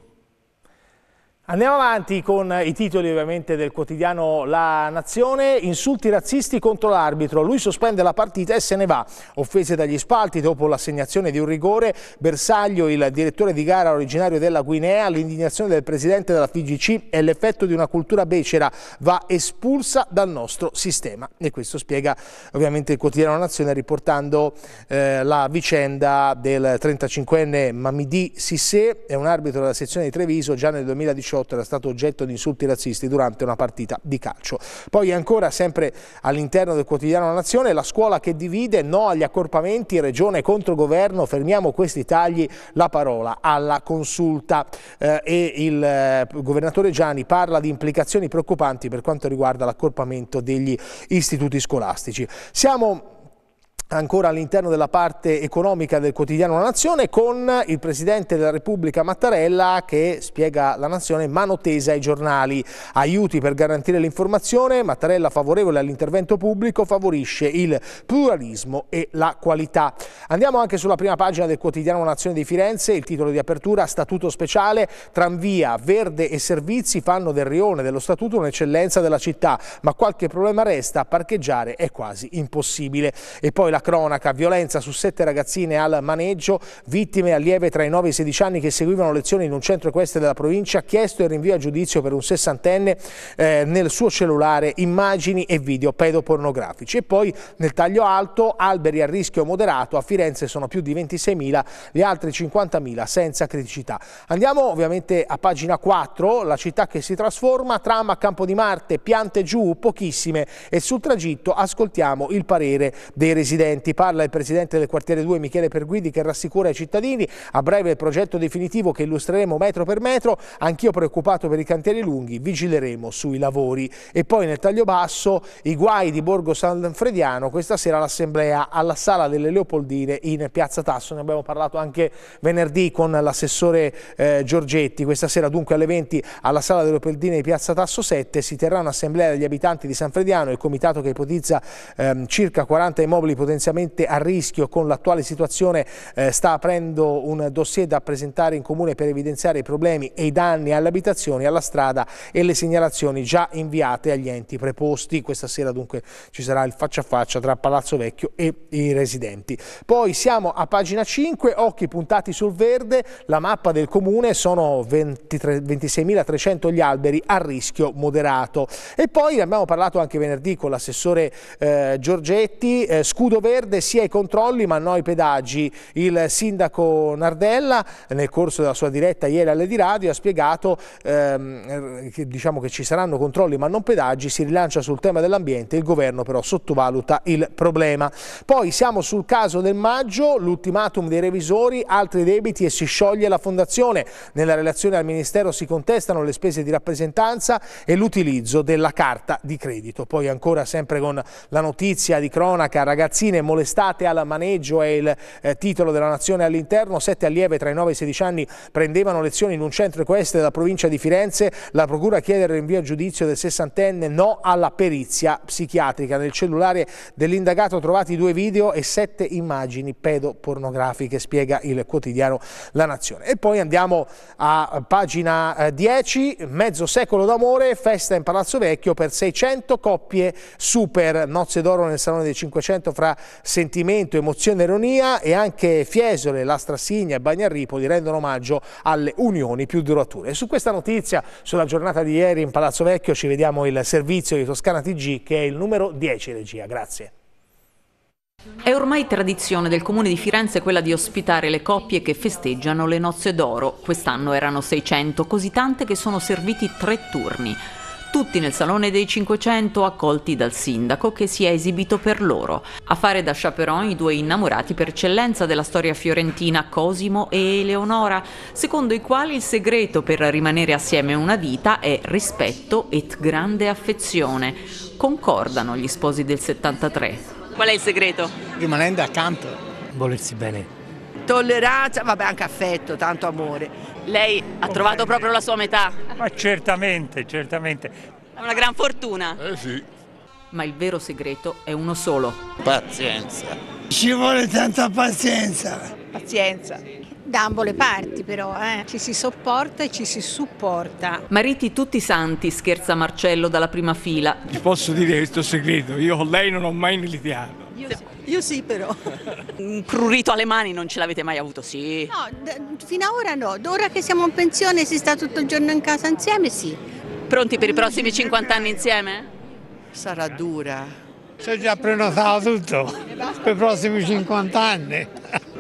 Andiamo avanti con i titoli ovviamente del quotidiano La Nazione, insulti razzisti contro l'arbitro, lui sospende la partita e se ne va, offese dagli spalti dopo l'assegnazione di un rigore, Bersaglio il direttore di gara originario della Guinea, l'indignazione del presidente della FIGC è l'effetto di una cultura becera, va espulsa dal nostro sistema e questo spiega ovviamente il quotidiano La Nazione riportando eh, la vicenda del 35enne Mamidi Sissé, è un arbitro della sezione di Treviso già nel 2018 Shot era stato oggetto di insulti razzisti durante una partita di calcio. Poi ancora sempre all'interno del quotidiano La Nazione la scuola che divide, no agli accorpamenti, regione contro governo, fermiamo questi tagli, la parola alla consulta eh, e il eh, governatore Gianni parla di implicazioni preoccupanti per quanto riguarda l'accorpamento degli istituti scolastici. Siamo ancora all'interno della parte economica del quotidiano La Nazione con il Presidente della Repubblica Mattarella che spiega la Nazione mano tesa ai giornali. Aiuti per garantire l'informazione, Mattarella favorevole all'intervento pubblico, favorisce il pluralismo e la qualità. Andiamo anche sulla prima pagina del quotidiano La Nazione di Firenze, il titolo di apertura Statuto speciale, tranvia, verde e servizi fanno del rione dello Statuto un'eccellenza della città, ma qualche problema resta, parcheggiare è quasi impossibile. E poi la cronaca, violenza su sette ragazzine al maneggio, vittime allieve tra i 9 e i 16 anni che seguivano lezioni in un centro equestre della provincia, chiesto il rinvio a giudizio per un sessantenne eh, nel suo cellulare immagini e video pedopornografici. E poi nel taglio alto, alberi a rischio moderato, a Firenze sono più di 26.000, le altre 50.000 senza criticità. Andiamo ovviamente a pagina 4, la città che si trasforma, trama a Campo di Marte, piante giù, pochissime e sul tragitto ascoltiamo il parere dei residenti residenti. Parla il presidente del quartiere 2 Michele Perguidi che rassicura i cittadini. A breve il progetto definitivo che illustreremo metro per metro. Anch'io preoccupato per i cantieri lunghi, vigileremo sui lavori. E poi nel taglio basso i guai di Borgo San Frediano. Questa sera l'assemblea alla sala delle Leopoldine in piazza Tasso. Ne abbiamo parlato anche venerdì con l'assessore eh, Giorgetti. Questa sera dunque alle 20 alla sala delle Leopoldine di piazza Tasso 7 si terrà un'assemblea degli abitanti di San Frediano, il comitato che ipotizza ehm, circa 40 immobili potenziali potenzialmente a rischio con l'attuale situazione eh, sta aprendo un dossier da presentare in comune per evidenziare i problemi e i danni alle abitazioni, alla strada e le segnalazioni già inviate agli enti preposti. Questa sera dunque ci sarà il faccia a faccia tra Palazzo Vecchio e i residenti. Poi siamo a pagina 5, occhi puntati sul verde, la mappa del comune sono 26.300 gli alberi a rischio moderato. E poi abbiamo parlato anche venerdì con l'assessore eh, Giorgetti, eh, scudo Verde sia ai controlli ma no ai pedaggi. Il sindaco Nardella nel corso della sua diretta ieri alle di radio ha spiegato ehm, che, diciamo che ci saranno controlli ma non pedaggi, si rilancia sul tema dell'ambiente, il governo però sottovaluta il problema. Poi siamo sul caso del maggio, l'ultimatum dei revisori, altri debiti e si scioglie la fondazione. Nella relazione al Ministero si contestano le spese di rappresentanza e l'utilizzo della carta di credito. Poi ancora sempre con la notizia di cronaca, ragazzini ragazzine molestate al maneggio è il eh, titolo della nazione all'interno, sette allieve tra i 9 e i 16 anni prendevano lezioni in un centro equestre della provincia di Firenze, la procura chiede il rinvio a giudizio del sessantenne no alla perizia psichiatrica. Nel cellulare dell'indagato trovati due video e sette immagini pedopornografiche, spiega il quotidiano La Nazione. E poi andiamo a pagina 10, eh, mezzo secolo d'amore, festa in Palazzo Vecchio per 600 coppie super, nozze d'oro nel Salone dei 500 fra sentimento, emozione ironia e anche Fiesole, Lastrasigna e Bagnarripoli rendono omaggio alle unioni più durature. E su questa notizia, sulla giornata di ieri in Palazzo Vecchio, ci vediamo il servizio di Toscana TG che è il numero 10 regia. Grazie. È ormai tradizione del Comune di Firenze quella di ospitare le coppie che festeggiano le nozze d'oro. Quest'anno erano 600, così tante che sono serviti tre turni tutti nel Salone dei 500 accolti dal sindaco che si è esibito per loro. A fare da chaperon i due innamorati per eccellenza della storia fiorentina Cosimo e Eleonora, secondo i quali il segreto per rimanere assieme una vita è rispetto e grande affezione. Concordano gli sposi del 73. Qual è il segreto? Rimanendo accanto, volersi bene tolleranza, vabbè anche affetto, tanto amore. Lei ha trovato proprio la sua metà? Ma certamente, certamente. È una gran fortuna. Eh sì. Ma il vero segreto è uno solo. Pazienza. Ci vuole tanta pazienza. Pazienza. Da ambo le parti però, eh. ci si sopporta e ci si supporta. Mariti tutti santi, scherza Marcello dalla prima fila. Ti posso dire questo segreto, io con lei non ho mai litigato. Io sì. Io sì però. [LAUGHS] Un prurito alle mani non ce l'avete mai avuto, sì? No, fino ad ora no. Ora che siamo in pensione si sta tutto il giorno in casa insieme, sì. Pronti per i prossimi 50 anni insieme? Sarà dura. C'è già prenotato tutto per i prossimi 50 anni.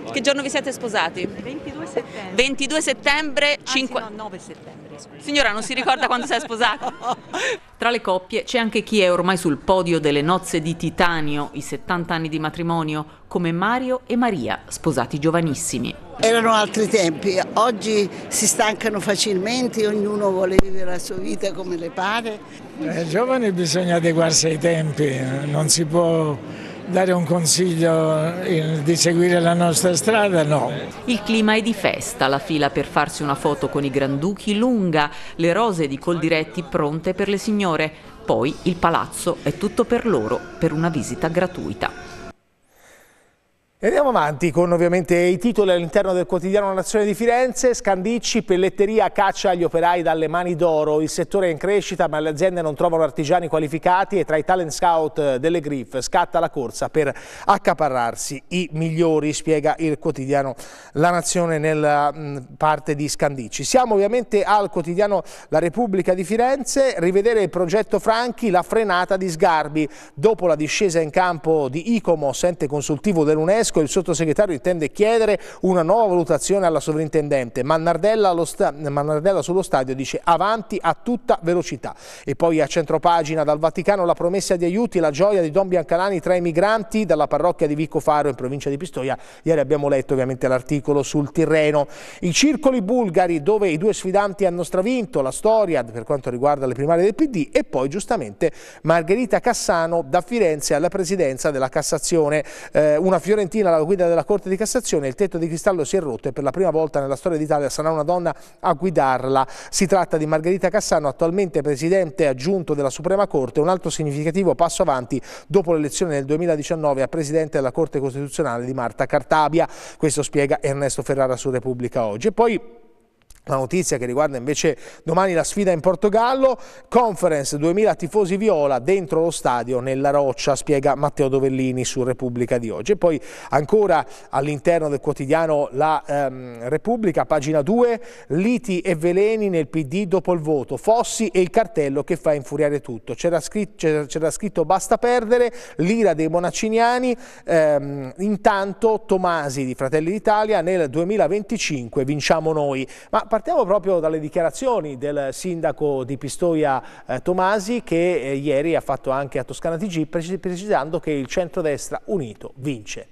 [LAUGHS] Che giorno vi siete sposati? 22 settembre. 22 settembre, 5... Ah, Anzi, no, 9 settembre. Scusa. Signora, non si ricorda quando si è sposato? [LAUGHS] Tra le coppie c'è anche chi è ormai sul podio delle nozze di titanio, i 70 anni di matrimonio, come Mario e Maria, sposati giovanissimi. Erano altri tempi, oggi si stancano facilmente, ognuno vuole vivere la sua vita come le pare. Ai giovani bisogna adeguarsi ai tempi, eh. non si può Dare un consiglio di seguire la nostra strada? No. Il clima è di festa, la fila per farsi una foto con i granduchi lunga, le rose di Coldiretti pronte per le signore. Poi il palazzo è tutto per loro per una visita gratuita andiamo avanti con ovviamente i titoli all'interno del quotidiano Nazione di Firenze, Scandicci, pelletteria caccia agli operai dalle mani d'oro, il settore è in crescita ma le aziende non trovano artigiani qualificati e tra i talent scout delle Griff scatta la corsa per accaparrarsi i migliori, spiega il quotidiano La Nazione nella parte di Scandicci. Siamo ovviamente al quotidiano La Repubblica di Firenze, rivedere il progetto Franchi, la frenata di Sgarbi, dopo la discesa in campo di ICOMO, ente consultivo dell'UNESCO, Francesco il sottosegretario intende chiedere una nuova valutazione alla sovrintendente. Mannardella, sta Mannardella sullo stadio dice avanti a tutta velocità. E poi a centropagina dal Vaticano la promessa di aiuti, la gioia di Don Biancalani tra i migranti dalla parrocchia di Vico Faro in provincia di Pistoia. Ieri abbiamo letto ovviamente l'articolo sul Tirreno. I circoli bulgari dove i due sfidanti hanno stravinto, la storia per quanto riguarda le primarie del PD e poi giustamente Margherita Cassano da Firenze alla presidenza della Cassazione. Eh, una fiorentina Stamattina alla guida della Corte di Cassazione il tetto di cristallo si è rotto e per la prima volta nella storia d'Italia sarà una donna a guidarla. Si tratta di Margherita Cassano, attualmente presidente aggiunto della Suprema Corte, un altro significativo passo avanti dopo l'elezione nel 2019 a presidente della Corte Costituzionale di Marta Cartabia. Questo spiega Ernesto Ferrara su Repubblica Oggi. E poi la notizia che riguarda invece domani la sfida in Portogallo, conference 2000 tifosi viola dentro lo stadio nella roccia, spiega Matteo Dovellini su Repubblica di oggi. E poi ancora all'interno del quotidiano La ehm, Repubblica, pagina 2, liti e veleni nel PD dopo il voto, Fossi e il cartello che fa infuriare tutto. C'era scritto, scritto, basta perdere, l'ira dei monaciniani, ehm, intanto Tomasi di Fratelli d'Italia nel 2025 vinciamo noi. Ma partiamo proprio dalle dichiarazioni del sindaco di Pistoia eh, Tomasi che eh, ieri ha fatto anche a Toscana TG precisando che il centrodestra unito vince.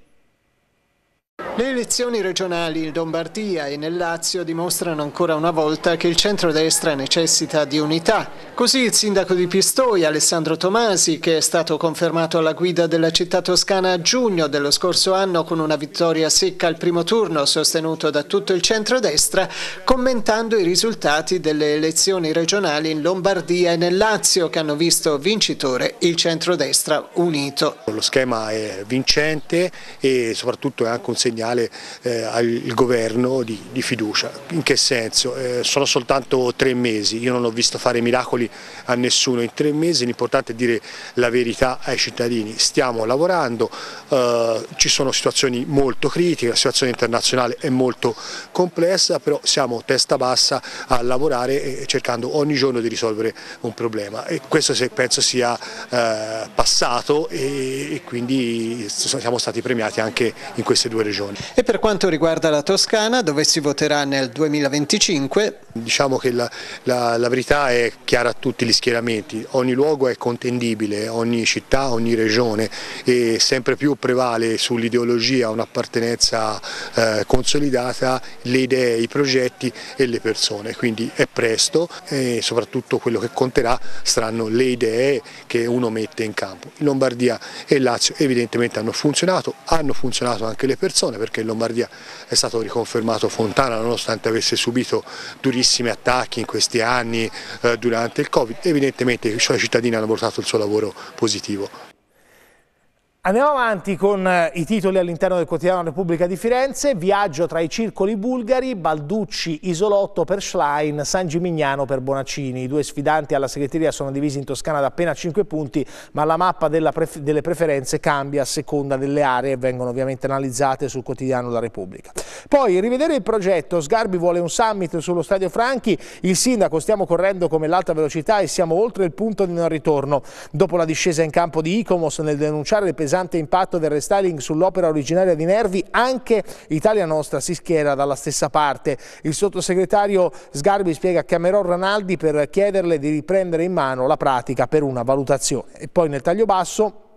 Le elezioni regionali in Lombardia e nel Lazio dimostrano ancora una volta che il centrodestra necessita di unità. Così il sindaco di Pistoia, Alessandro Tomasi, che è stato confermato alla guida della città toscana a giugno dello scorso anno con una vittoria secca al primo turno sostenuto da tutto il centrodestra, commentando i risultati delle elezioni regionali in Lombardia e nel Lazio che hanno visto vincitore il centrodestra unito. Lo schema è vincente e soprattutto è anche un segnale segnale eh, al governo di, di, fiducia. In che senso? Eh, sono soltanto tre mesi, io non ho visto fare miracoli a nessuno in tre mesi, l'importante è dire la verità ai cittadini. Stiamo lavorando, eh, ci sono situazioni molto critiche, la situazione internazionale è molto complessa, però siamo testa bassa a lavorare cercando ogni giorno di risolvere un problema e questo penso sia eh, passato e quindi siamo stati premiati anche in queste due regioni elezioni. E per quanto riguarda la Toscana, dove si voterà nel 2025? Diciamo che la, la, la verità è chiara a tutti gli schieramenti, ogni luogo è contendibile, ogni città, ogni regione e sempre più prevale sull'ideologia un'appartenenza eh, consolidata le idee, i progetti e le persone, quindi è presto e soprattutto quello che conterà saranno le idee che uno mette in campo. Lombardia e Lazio evidentemente hanno funzionato, hanno funzionato anche le persone perché in Lombardia è stato riconfermato Fontana nonostante avesse subito durissimi attacchi in questi anni eh, durante il Covid, evidentemente cioè, i suoi cittadini hanno portato il suo lavoro positivo. Andiamo avanti con eh, i titoli all'interno del quotidiano Repubblica di Firenze, viaggio tra i circoli bulgari, Balducci, Isolotto per Schlein, San Gimignano per Bonaccini. I due sfidanti alla segreteria sono divisi in Toscana da appena 5 punti, ma la mappa pref delle preferenze cambia a seconda delle aree e vengono ovviamente analizzate sul quotidiano La Repubblica. Poi rivedere il progetto, Sgarbi vuole un summit sullo Stadio Franchi, il sindaco stiamo correndo come l'alta velocità e siamo oltre il punto di non ritorno. Dopo la discesa in campo di Icomos nel denunciare le pesanti pesante impatto del restyling sull'opera originaria di Nervi, anche Italia Nostra si schiera dalla stessa parte. Il sottosegretario Sgarbi spiega a Cameron Ranaldi per chiederle di riprendere in mano la pratica per una valutazione. E poi nel taglio basso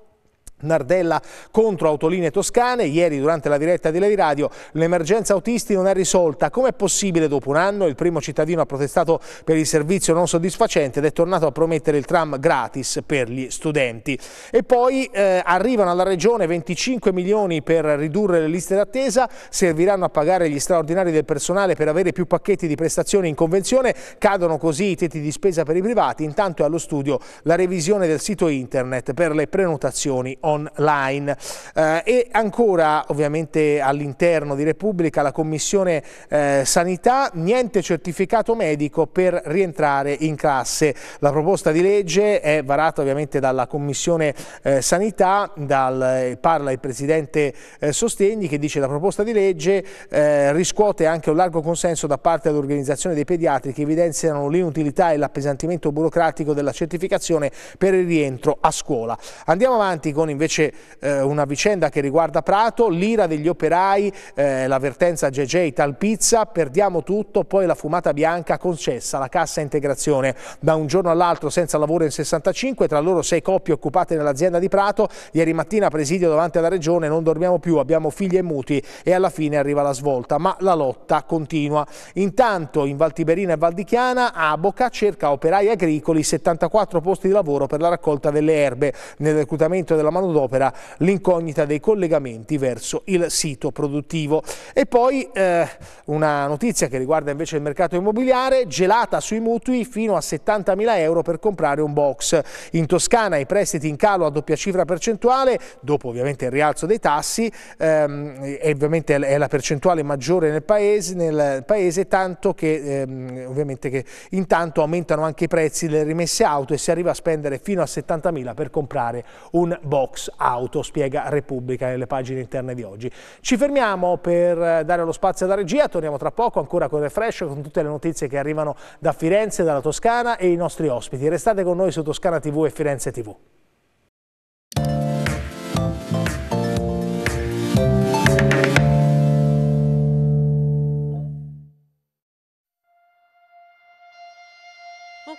Nardella contro Autoline Toscane, ieri durante la diretta di Levi Radio l'emergenza autisti non è risolta, com'è possibile dopo un anno il primo cittadino ha protestato per il servizio non soddisfacente ed è tornato a promettere il tram gratis per gli studenti e poi eh, arrivano alla regione 25 milioni per ridurre le liste d'attesa, serviranno a pagare gli straordinari del personale per avere più pacchetti di prestazioni in convenzione, cadono così i tetti di spesa per i privati, intanto è allo studio la revisione del sito internet per le prenotazioni online. Eh, e ancora ovviamente all'interno di Repubblica la Commissione eh, Sanità, niente certificato medico per rientrare in classe. La proposta di legge è varata ovviamente dalla Commissione eh, Sanità, dal, eh, parla il Presidente eh, Sostegni che dice che la proposta di legge eh, riscuote anche un largo consenso da parte dell'organizzazione dei pediatri che evidenziano l'inutilità e l'appesantimento burocratico della certificazione per il rientro a scuola. Andiamo avanti con i invece eh, una vicenda che riguarda Prato, l'ira degli operai, eh, l'avvertenza GJ Talpizza, perdiamo tutto, poi la fumata bianca concessa, la cassa integrazione. Da un giorno all'altro senza lavoro in 65, tra loro sei coppie occupate nell'azienda di Prato, ieri mattina presidio davanti alla regione, non dormiamo più, abbiamo figli e muti e alla fine arriva la svolta, ma la lotta continua. Intanto in Valtiberina e Valdichiana Aboca cerca operai agricoli, 74 posti di lavoro per la raccolta delle erbe. Nel reclutamento della manutenzione manodopera l'incognita dei collegamenti verso il sito produttivo. E poi eh, una notizia che riguarda invece il mercato immobiliare, gelata sui mutui fino a 70.000 euro per comprare un box. In Toscana i prestiti in calo a doppia cifra percentuale, dopo ovviamente il rialzo dei tassi, ehm, e ovviamente è la percentuale maggiore nel paese, nel paese tanto che ehm, ovviamente che intanto aumentano anche i prezzi delle rimesse auto e si arriva a spendere fino a 70.000 per comprare un box. Vox Auto, spiega Repubblica nelle pagine interne di oggi. Ci fermiamo per eh, dare lo spazio alla regia, torniamo tra poco ancora con Refresh, con tutte le notizie che arrivano da Firenze, dalla Toscana e i nostri ospiti. Restate con noi su Toscana TV e Firenze TV.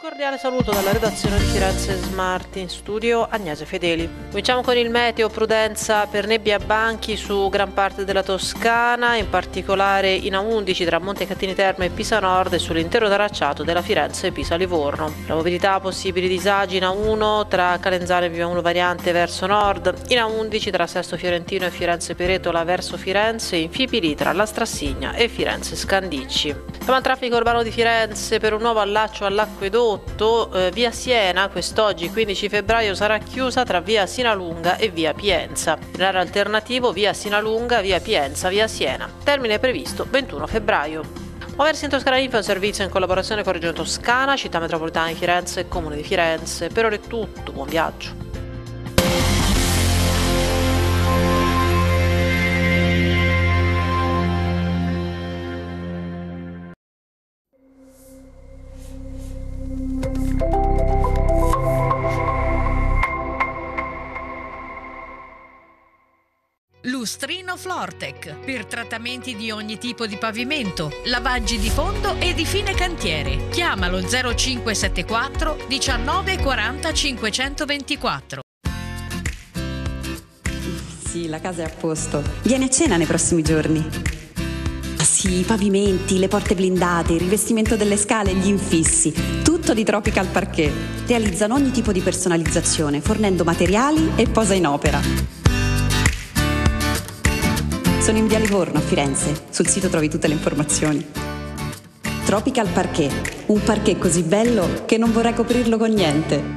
cordiale saluto dalla redazione di Firenze Smart in studio Agnese Fedeli. Cominciamo con il meteo, prudenza per nebbia a banchi su gran parte della Toscana, in particolare in A11 tra Monte Cattini Terme e Pisa Nord e sull'intero tracciato della Firenze Pisa Livorno. La mobilità possibili disagi in A1 tra Calenzano e Via 1 variante verso nord, in A11 tra Sesto Fiorentino e Firenze Peretola verso Firenze, in Fipili tra La Strassigna e Firenze Scandicci. Siamo al traffico urbano di Firenze per un nuovo allaccio all'acquedotto 8 eh, via Siena quest'oggi 15 febbraio sarà chiusa tra via Sinalunga e via Pienza. L'area alternativo via Sinalunga, via Pienza, via Siena. Termine previsto 21 febbraio. Moversi in Toscana Info è un servizio in collaborazione con Regione Toscana, Città Metropolitana di Firenze e Comune di Firenze. Per ora è tutto, buon viaggio. Lustrino Flortec per trattamenti di ogni tipo di pavimento, lavaggi di fondo e di fine cantiere. Chiamalo 0574 1940 524. Sì, la casa è a posto. Vieni a cena nei prossimi giorni ah, Sì, i pavimenti, le porte blindate, il rivestimento delle scale, gli infissi, tutto di Tropical Parquet. Realizzano ogni tipo di personalizzazione, fornendo materiali e posa in opera. Sono in via Livorno a Firenze. Sul sito trovi tutte le informazioni. Tropical Parquet, un parquet così bello che non vorrei coprirlo con niente.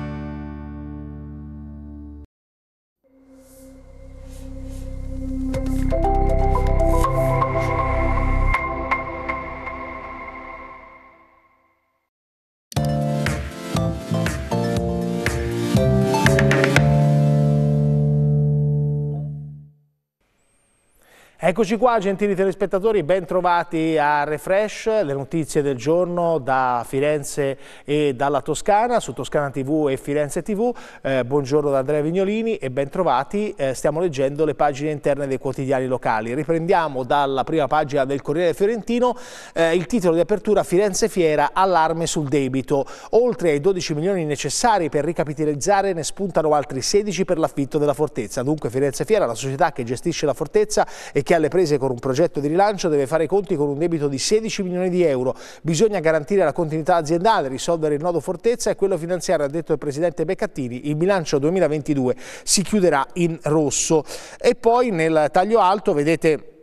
Eccoci qua, gentili telespettatori, ben trovati a Refresh, le notizie del giorno da Firenze e dalla Toscana, su Toscana TV e Firenze TV. Eh, buongiorno da Andrea Vignolini e ben trovati. Eh, stiamo leggendo le pagine interne dei quotidiani locali. Riprendiamo dalla prima pagina del Corriere Fiorentino eh, il titolo di apertura Firenze Fiera, allarme sul debito. Oltre ai 12 milioni necessari per ricapitalizzare ne spuntano altri 16 per l'affitto della fortezza. Dunque Firenze Fiera, la società che gestisce la fortezza e che ha le alle prese con un progetto di rilancio deve fare i conti con un debito di 16 milioni di euro. Bisogna garantire la continuità aziendale, risolvere il nodo fortezza e quello finanziario, ha detto il presidente Beccattini, il bilancio 2022 si chiuderà in rosso. E poi nel taglio alto vedete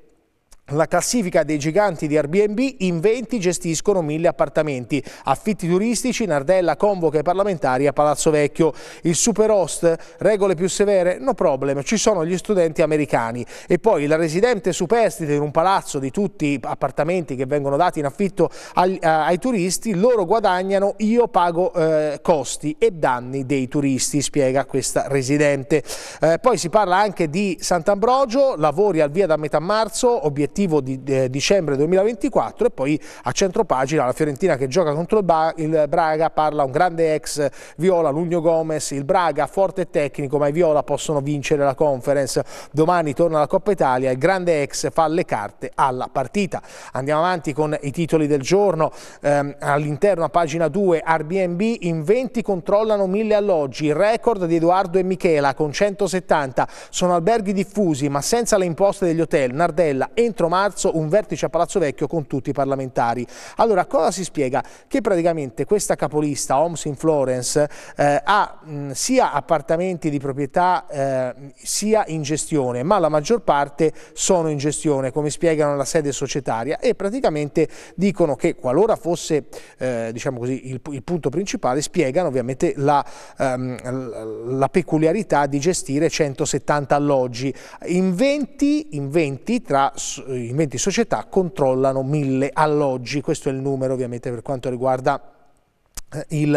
la classifica dei giganti di Airbnb in 20 gestiscono 1000 appartamenti, affitti turistici, Nardella convoca i parlamentari a Palazzo Vecchio. Il superhost, regole più severe, no problem, ci sono gli studenti americani. E poi la residente superstite in un palazzo di tutti gli appartamenti che vengono dati in affitto ai, eh, ai turisti, loro guadagnano, io pago eh, costi e danni dei turisti, spiega questa residente. Eh, poi si parla anche di Sant'Ambrogio, lavori al via da metà marzo, obiettivo l'obiettivo di eh, dicembre 2024 e poi a centro pagina la Fiorentina che gioca contro il, il Braga, parla un grande ex Viola, Lugno Gomez, il Braga forte e tecnico ma i Viola possono vincere la conference, domani torna la Coppa Italia, il grande ex fa le carte alla partita. Andiamo avanti con i titoli del giorno, ehm, all'interno a pagina 2 Airbnb in 20 controllano 1000 alloggi, il record di Edoardo e Michela con 170, sono alberghi diffusi ma senza le imposte degli hotel, Nardella entro 4 marzo un vertice a Palazzo Vecchio con tutti i parlamentari. Allora, cosa si spiega? Che praticamente questa capolista, Homs in Florence, eh, ha mh, sia appartamenti di proprietà eh, sia in gestione, ma la maggior parte sono in gestione, come spiegano la sede societaria, e praticamente dicono che qualora fosse eh, diciamo così, il, il, punto principale, spiegano ovviamente la, ehm, la peculiarità di gestire 170 alloggi. In 20, in 20 tra in 20 società controllano 1000 alloggi, questo è il numero ovviamente per quanto riguarda eh,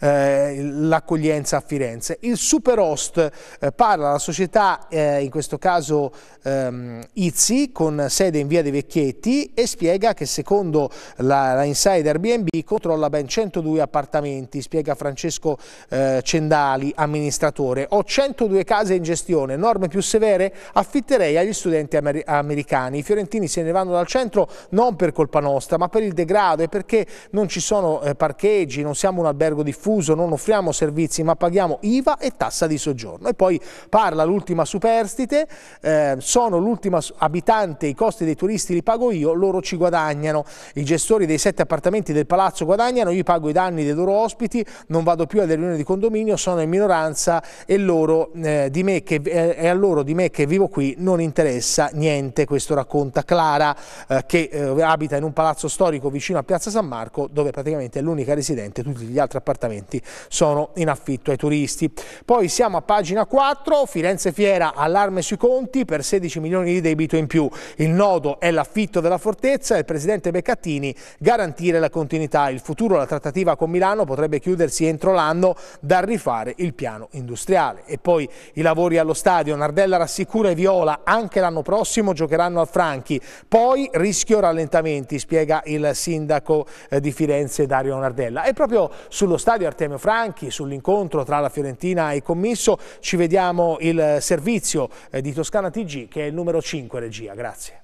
eh, l'accoglienza eh, a Firenze. Il Superhost eh, parla alla società, eh, in questo caso ehm, Izzi, con sede in via dei Vecchietti e spiega che secondo la, la Inside Airbnb controlla ben 102 appartamenti, spiega Francesco eh, Cendali, amministratore. Ho 102 case in gestione, norme più severe affitterei agli studenti amer americani. I fiorentini se ne vanno dal centro non per colpa nostra ma per il degrado e perché non ci sono parcheggi, non siamo un albergo diffuso, non offriamo servizi ma paghiamo IVA e tassa di soggiorno. E poi parla l'ultima superstite, eh, sono l'ultima abitante, i costi dei turisti li pago io, loro ci guadagnano. I gestori dei sette appartamenti del palazzo guadagnano, io pago i danni dei loro ospiti, non vado più alle riunioni di condominio, sono in minoranza e loro, eh, di me che, eh, a loro di me che vivo qui non interessa niente. Questo racconta Clara eh, che eh, abita in un palazzo storico vicino a Piazza San Marco dove praticamente è l'unica residente praticamente tutti gli altri appartamenti sono in affitto ai turisti. Poi siamo a pagina 4, Firenze Fiera allarme sui conti per 16 milioni di debito in più. Il nodo è l'affitto della fortezza e il presidente Beccattini garantire la continuità. Il futuro la trattativa con Milano potrebbe chiudersi entro l'anno da rifare il piano industriale. E poi i lavori allo stadio, Nardella rassicura e Viola, anche l'anno prossimo giocheranno al Franchi. Poi rischio rallentamenti, spiega il sindaco eh, di Firenze Dario Nardella. E proprio proprio sullo stadio Artemio Franchi, sull'incontro tra la Fiorentina e il Commisso, ci vediamo il servizio eh, di Toscana TG che è il numero 5 regia, grazie.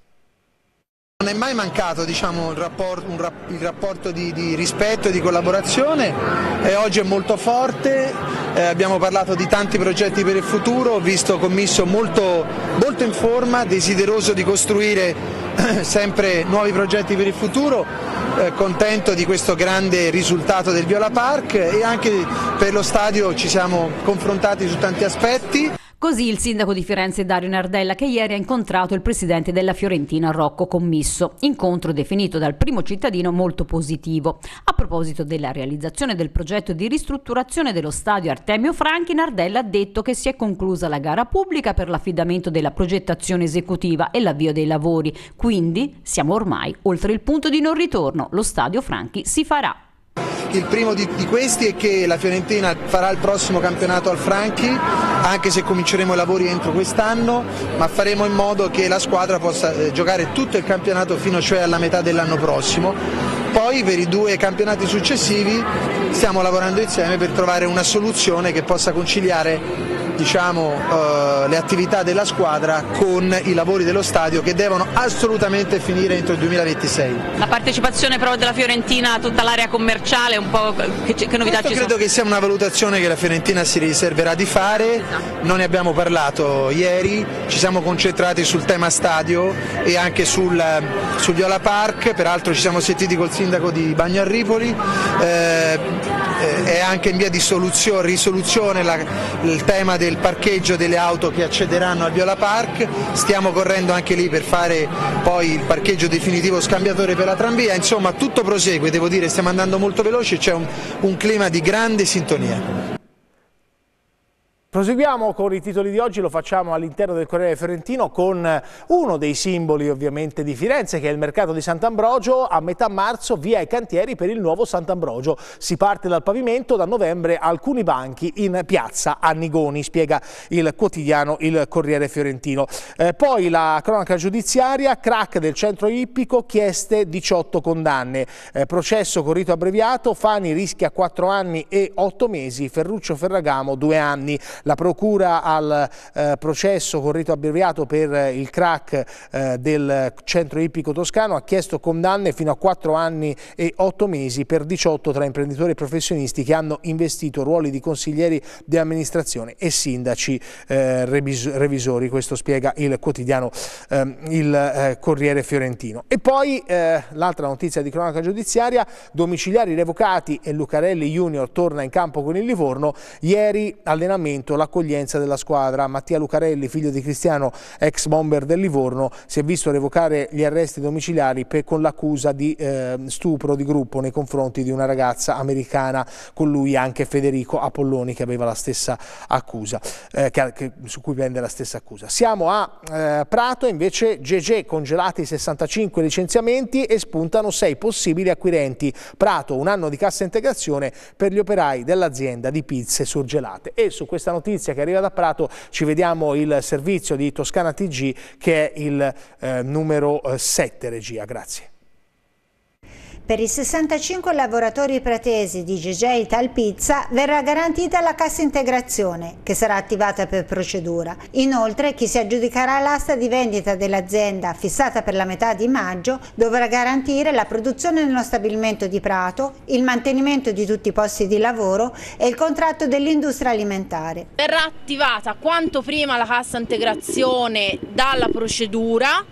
Non è mai mancato diciamo, il rapporto, rap il rapporto di, di, rispetto e di collaborazione e oggi è molto forte, eh, abbiamo parlato di tanti progetti per il futuro, ho visto commisso molto, molto in forma, desideroso di costruire [CLEARS THROAT] sempre nuovi progetti per il futuro, eh, contento di questo grande risultato del Viola Park e anche per lo stadio ci siamo confrontati su tanti aspetti. Così il sindaco di Firenze Dario Nardella che ieri ha incontrato il presidente della Fiorentina Rocco Commisso, incontro definito dal primo cittadino molto positivo. A proposito della realizzazione del progetto di ristrutturazione dello stadio Artemio Franchi, Nardella ha detto che si è conclusa la gara pubblica per l'affidamento della progettazione esecutiva e l'avvio dei lavori, quindi siamo ormai oltre il punto di non ritorno, lo stadio Franchi si farà. Il primo di, di, questi è che la Fiorentina farà il prossimo campionato al Franchi, anche se cominceremo i lavori entro quest'anno, ma faremo in modo che la squadra possa eh, giocare tutto il campionato fino cioè alla metà dell'anno prossimo. Poi per i due campionati successivi stiamo lavorando insieme per trovare una soluzione che possa conciliare diciamo, eh, le attività della squadra con i lavori dello stadio che devono assolutamente finire entro il 2026. La partecipazione però della Fiorentina a tutta l'area commerciale, un po' che, che novità Questo ci sono? Credo che sia una valutazione che la Fiorentina si riserverà di fare, esatto. non ne abbiamo parlato ieri, ci siamo concentrati sul tema stadio e anche sul, sul Viola Park, peraltro ci siamo sentiti col sindaco di Bagno a eh, eh, è anche in via di risoluzione la, il tema del parcheggio delle auto che accederanno al Viola Park, stiamo correndo anche lì per fare poi il parcheggio definitivo scambiatore per la tranvia, insomma tutto prosegue, devo dire stiamo andando molto veloce, e c'è un, un clima di grande sintonia. Proseguiamo con i titoli di oggi, lo facciamo all'interno del Corriere Fiorentino con eh, uno dei simboli ovviamente di Firenze che è il mercato di Sant'Ambrogio, a metà marzo via i cantieri per il nuovo Sant'Ambrogio. Si parte dal pavimento, da novembre alcuni banchi in piazza Annigoni, spiega il quotidiano il Corriere Fiorentino. Eh, poi la cronaca giudiziaria, crack del centro ippico, chieste 18 condanne, eh, processo con rito abbreviato, Fani rischia 4 anni e 8 mesi, Ferruccio Ferragamo 2 anni la procura al eh, processo con rito abbreviato per eh, il crack eh, del centro ippico toscano ha chiesto condanne fino a 4 anni e 8 mesi per 18 tra imprenditori e professionisti che hanno investito ruoli di consiglieri di amministrazione e sindaci eh, revisori, questo spiega il quotidiano ehm, il eh, Corriere Fiorentino. E poi eh, l'altra notizia di cronaca giudiziaria, domiciliari revocati e Lucarelli Junior torna in campo con il Livorno, ieri allenamento mancato l'accoglienza della squadra. Mattia Lucarelli, figlio di Cristiano, ex bomber del Livorno, si è visto revocare gli arresti domiciliari per, con l'accusa di eh, stupro di gruppo nei confronti di una ragazza americana, con lui anche Federico Apolloni che aveva la stessa accusa, eh, che, che, su cui prende la stessa accusa. Siamo a eh, Prato, invece GG congelati 65 licenziamenti e spuntano 6 possibili acquirenti. Prato, un anno di cassa integrazione per gli operai dell'azienda di pizze surgelate. E su questa notizia notizia che arriva da Prato ci vediamo il servizio di Toscana TG che è il eh, numero 7 eh, regia. Grazie. Per i 65 lavoratori pratesi di GJ Italpizza verrà garantita la cassa integrazione, che sarà attivata per procedura. Inoltre, chi si aggiudicherà l'asta di vendita dell'azienda fissata per la metà di maggio dovrà garantire la produzione nello stabilimento di Prato, il mantenimento di tutti i posti di lavoro e il contratto dell'industria alimentare. Verrà attivata quanto prima la cassa integrazione dalla procedura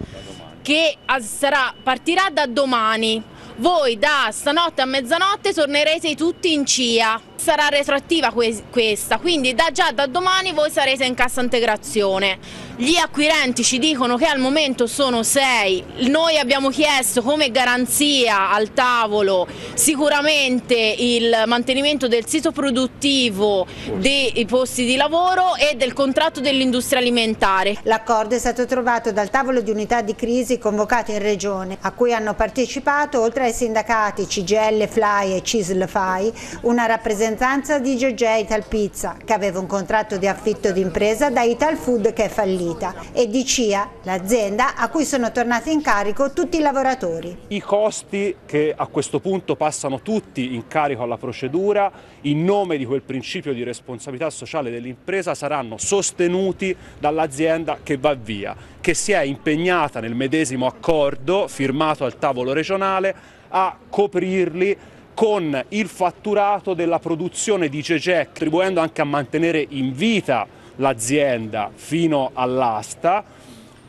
che sarà, partirà da domani voi da stanotte a mezzanotte tornerete tutti in CIA sarà retroattiva que questa, quindi da, già da domani voi sarete in cassa integrazione. Gli acquirenti ci dicono che al momento sono sei, noi abbiamo chiesto come garanzia al tavolo sicuramente il mantenimento del sito produttivo dei posti di lavoro e del contratto dell'industria alimentare. L'accordo è stato trovato dal tavolo di unità di crisi convocato in regione, a cui hanno partecipato oltre ai sindacati CGL, FLAI e CISL-FAI, una rappresentazione rappresentanza di Giorgia Pizza, che aveva un contratto di affitto d'impresa da Ital Food che è fallita, e di CIA, l'azienda a cui sono tornati in carico tutti i lavoratori. I costi che a questo punto passano tutti in carico alla procedura, in nome di quel principio di responsabilità sociale dell'impresa, saranno sostenuti dall'azienda che va via, che si è impegnata nel medesimo accordo firmato al tavolo regionale a coprirli con il fatturato della produzione di Cecè, contribuendo anche a mantenere in vita l'azienda fino all'asta,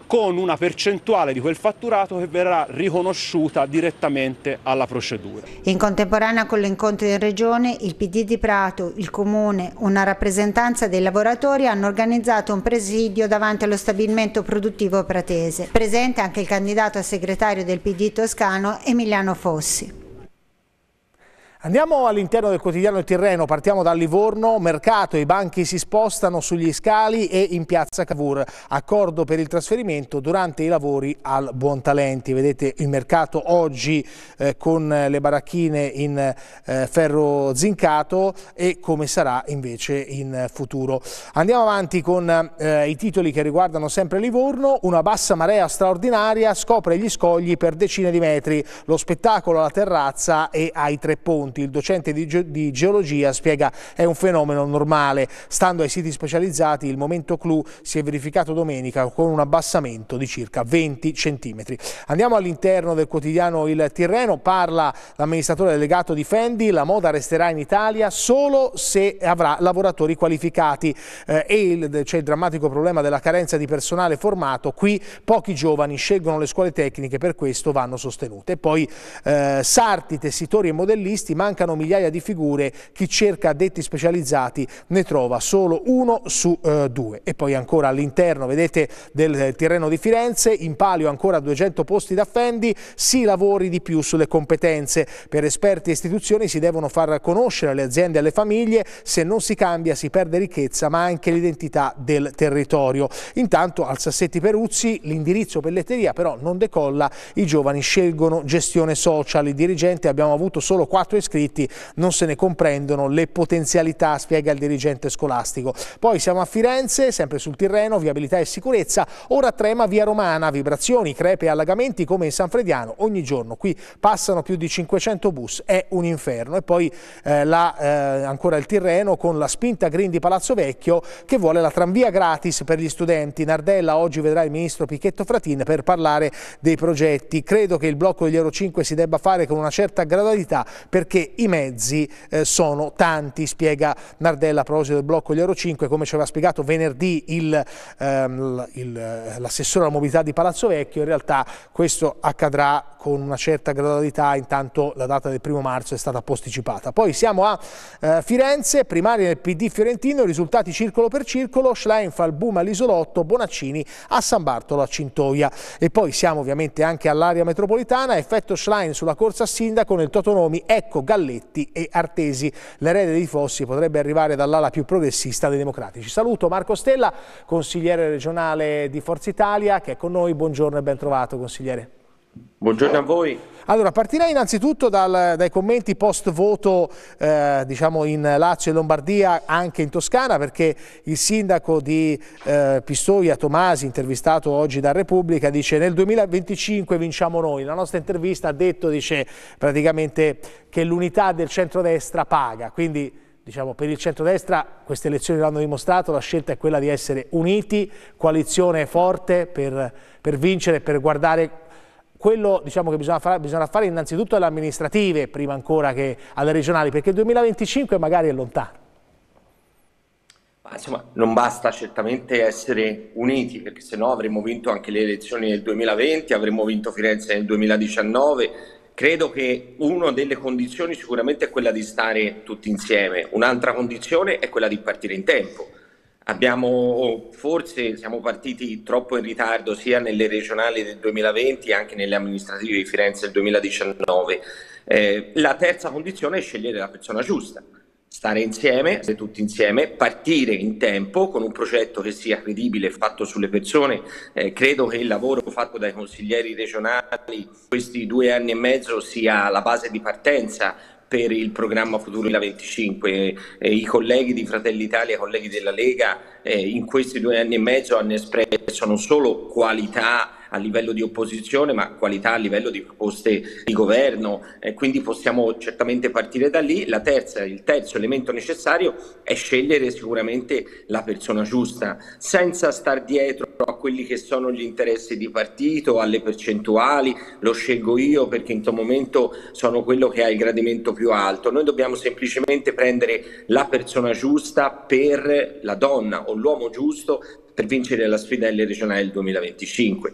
con una percentuale di quel fatturato che verrà riconosciuta direttamente alla procedura. In contemporanea con l'incontro in regione, il PD di Prato, il Comune, una rappresentanza dei lavoratori hanno organizzato un presidio davanti allo stabilimento produttivo pratese. Presente anche il candidato a segretario del PD toscano Emiliano Fossi. Andiamo all'interno del quotidiano Tirreno, partiamo da Livorno, mercato, i banchi si spostano sugli scali e in piazza Cavour, accordo per il trasferimento durante i lavori al Buontalenti. Vedete il mercato oggi eh, con le baracchine in eh, ferro zincato e come sarà invece in futuro. Andiamo avanti con eh, i titoli che riguardano sempre Livorno, una bassa marea straordinaria scopre gli scogli per decine di metri, lo spettacolo alla terrazza e ai tre ponti. Monti, il docente di, ge di geologia, spiega è un fenomeno normale. Stando ai siti specializzati, il momento clou si è verificato domenica con un abbassamento di circa 20 centimetri. Andiamo all'interno del quotidiano Il Tirreno, parla l'amministratore delegato di Fendi, la moda resterà in Italia solo se avrà lavoratori qualificati eh, e c'è il drammatico problema della carenza di personale formato, qui pochi giovani scelgono le scuole tecniche, per questo vanno sostenute. Poi eh, sarti, tessitori e modellisti mancano migliaia di figure, chi cerca addetti specializzati ne trova solo uno su eh, due. E poi ancora all'interno, vedete, del eh, terreno di Firenze, in palio ancora 200 posti da Fendi, si lavori di più sulle competenze. Per esperti e istituzioni si devono far conoscere le aziende e le famiglie, se non si cambia si perde ricchezza ma anche l'identità del territorio. Intanto al Sassetti Peruzzi l'indirizzo pelletteria però non decolla, i giovani scelgono gestione social, i dirigenti abbiamo avuto solo quattro iscritti iscritti non se ne comprendono le potenzialità, spiega il dirigente scolastico. Poi siamo a Firenze, sempre sul Tirreno, viabilità e sicurezza, ora trema via Romana, vibrazioni, crepe e allagamenti come in San Frediano, ogni giorno qui passano più di 500 bus, è un inferno. E poi eh, la, eh, ancora il Tirreno con la spinta green di Palazzo Vecchio che vuole la tranvia gratis per gli studenti. Nardella oggi vedrà il ministro Pichetto Fratin per parlare dei progetti. Credo che il blocco degli Euro 5 si debba fare con una certa gradualità perché perché i mezzi eh, sono tanti, spiega Nardella a proposito del blocco di Euro 5, come ci aveva spiegato venerdì ehm, l'assessore ehm, alla mobilità di Palazzo Vecchio, in realtà questo accadrà con una certa gradualità, intanto la data del primo marzo è stata posticipata. Poi siamo a eh, Firenze, primaria del PD fiorentino, risultati circolo per circolo, Schlein fa il boom all'Isolotto, Bonaccini a San Bartolo a Cintoia. E poi siamo ovviamente anche all'area metropolitana, effetto Schlein sulla corsa a sindaco nel Totonomi, ecco Galletti e Artesi. L'erede di Fossi potrebbe arrivare dall'ala più progressista dei democratici. Saluto Marco Stella, consigliere regionale di Forza Italia, che è con noi. Buongiorno e ben trovato, consigliere. Buongiorno a voi. Allora, partirei innanzitutto dal, dai commenti post voto eh, diciamo in Lazio e Lombardia, anche in Toscana, perché il sindaco di eh, Pistoia, Tomasi, intervistato oggi da Repubblica, dice nel 2025 vinciamo noi. La nostra intervista ha detto, dice praticamente che l'unità del centrodestra paga, quindi diciamo, per il centrodestra queste elezioni l'hanno dimostrato, la scelta è quella di essere uniti, coalizione forte per, per vincere, per guardare quello diciamo, che bisogna fare, bisogna fare innanzitutto alle amministrative, prima ancora che alle regionali, perché il 2025 magari è lontano. Insomma, non basta certamente essere uniti, perché sennò avremmo vinto anche le elezioni del 2020, avremmo vinto Firenze nel 2019. Credo che una delle condizioni sicuramente è quella di stare tutti insieme, un'altra condizione è quella di partire in tempo Abbiamo forse siamo partiti troppo in ritardo sia nelle regionali del 2020 che anche nelle amministrative di Firenze del 2019. Eh, la terza condizione è scegliere la persona giusta, stare insieme, stare tutti insieme, partire in tempo con un progetto che sia credibile, fatto sulle persone. Eh, credo che il lavoro fatto dai consiglieri regionali in questi due anni e mezzo sia la base di partenza per il programma Futuro 2025. Eh, I colleghi di Fratelli Italia, i colleghi della Lega, eh, in questi due anni e mezzo hanno espresso non solo qualità a livello di opposizione, ma qualità a livello di proposte di governo, eh, quindi possiamo certamente partire da lì. La terza, il terzo elemento necessario è scegliere sicuramente la persona giusta, senza star dietro a quelli che sono gli interessi di partito, alle percentuali, lo scelgo io perché in questo momento sono quello che ha il gradimento più alto. Noi dobbiamo semplicemente prendere la persona giusta per la donna o l'uomo giusto per vincere la sfida delle regionali del 2025.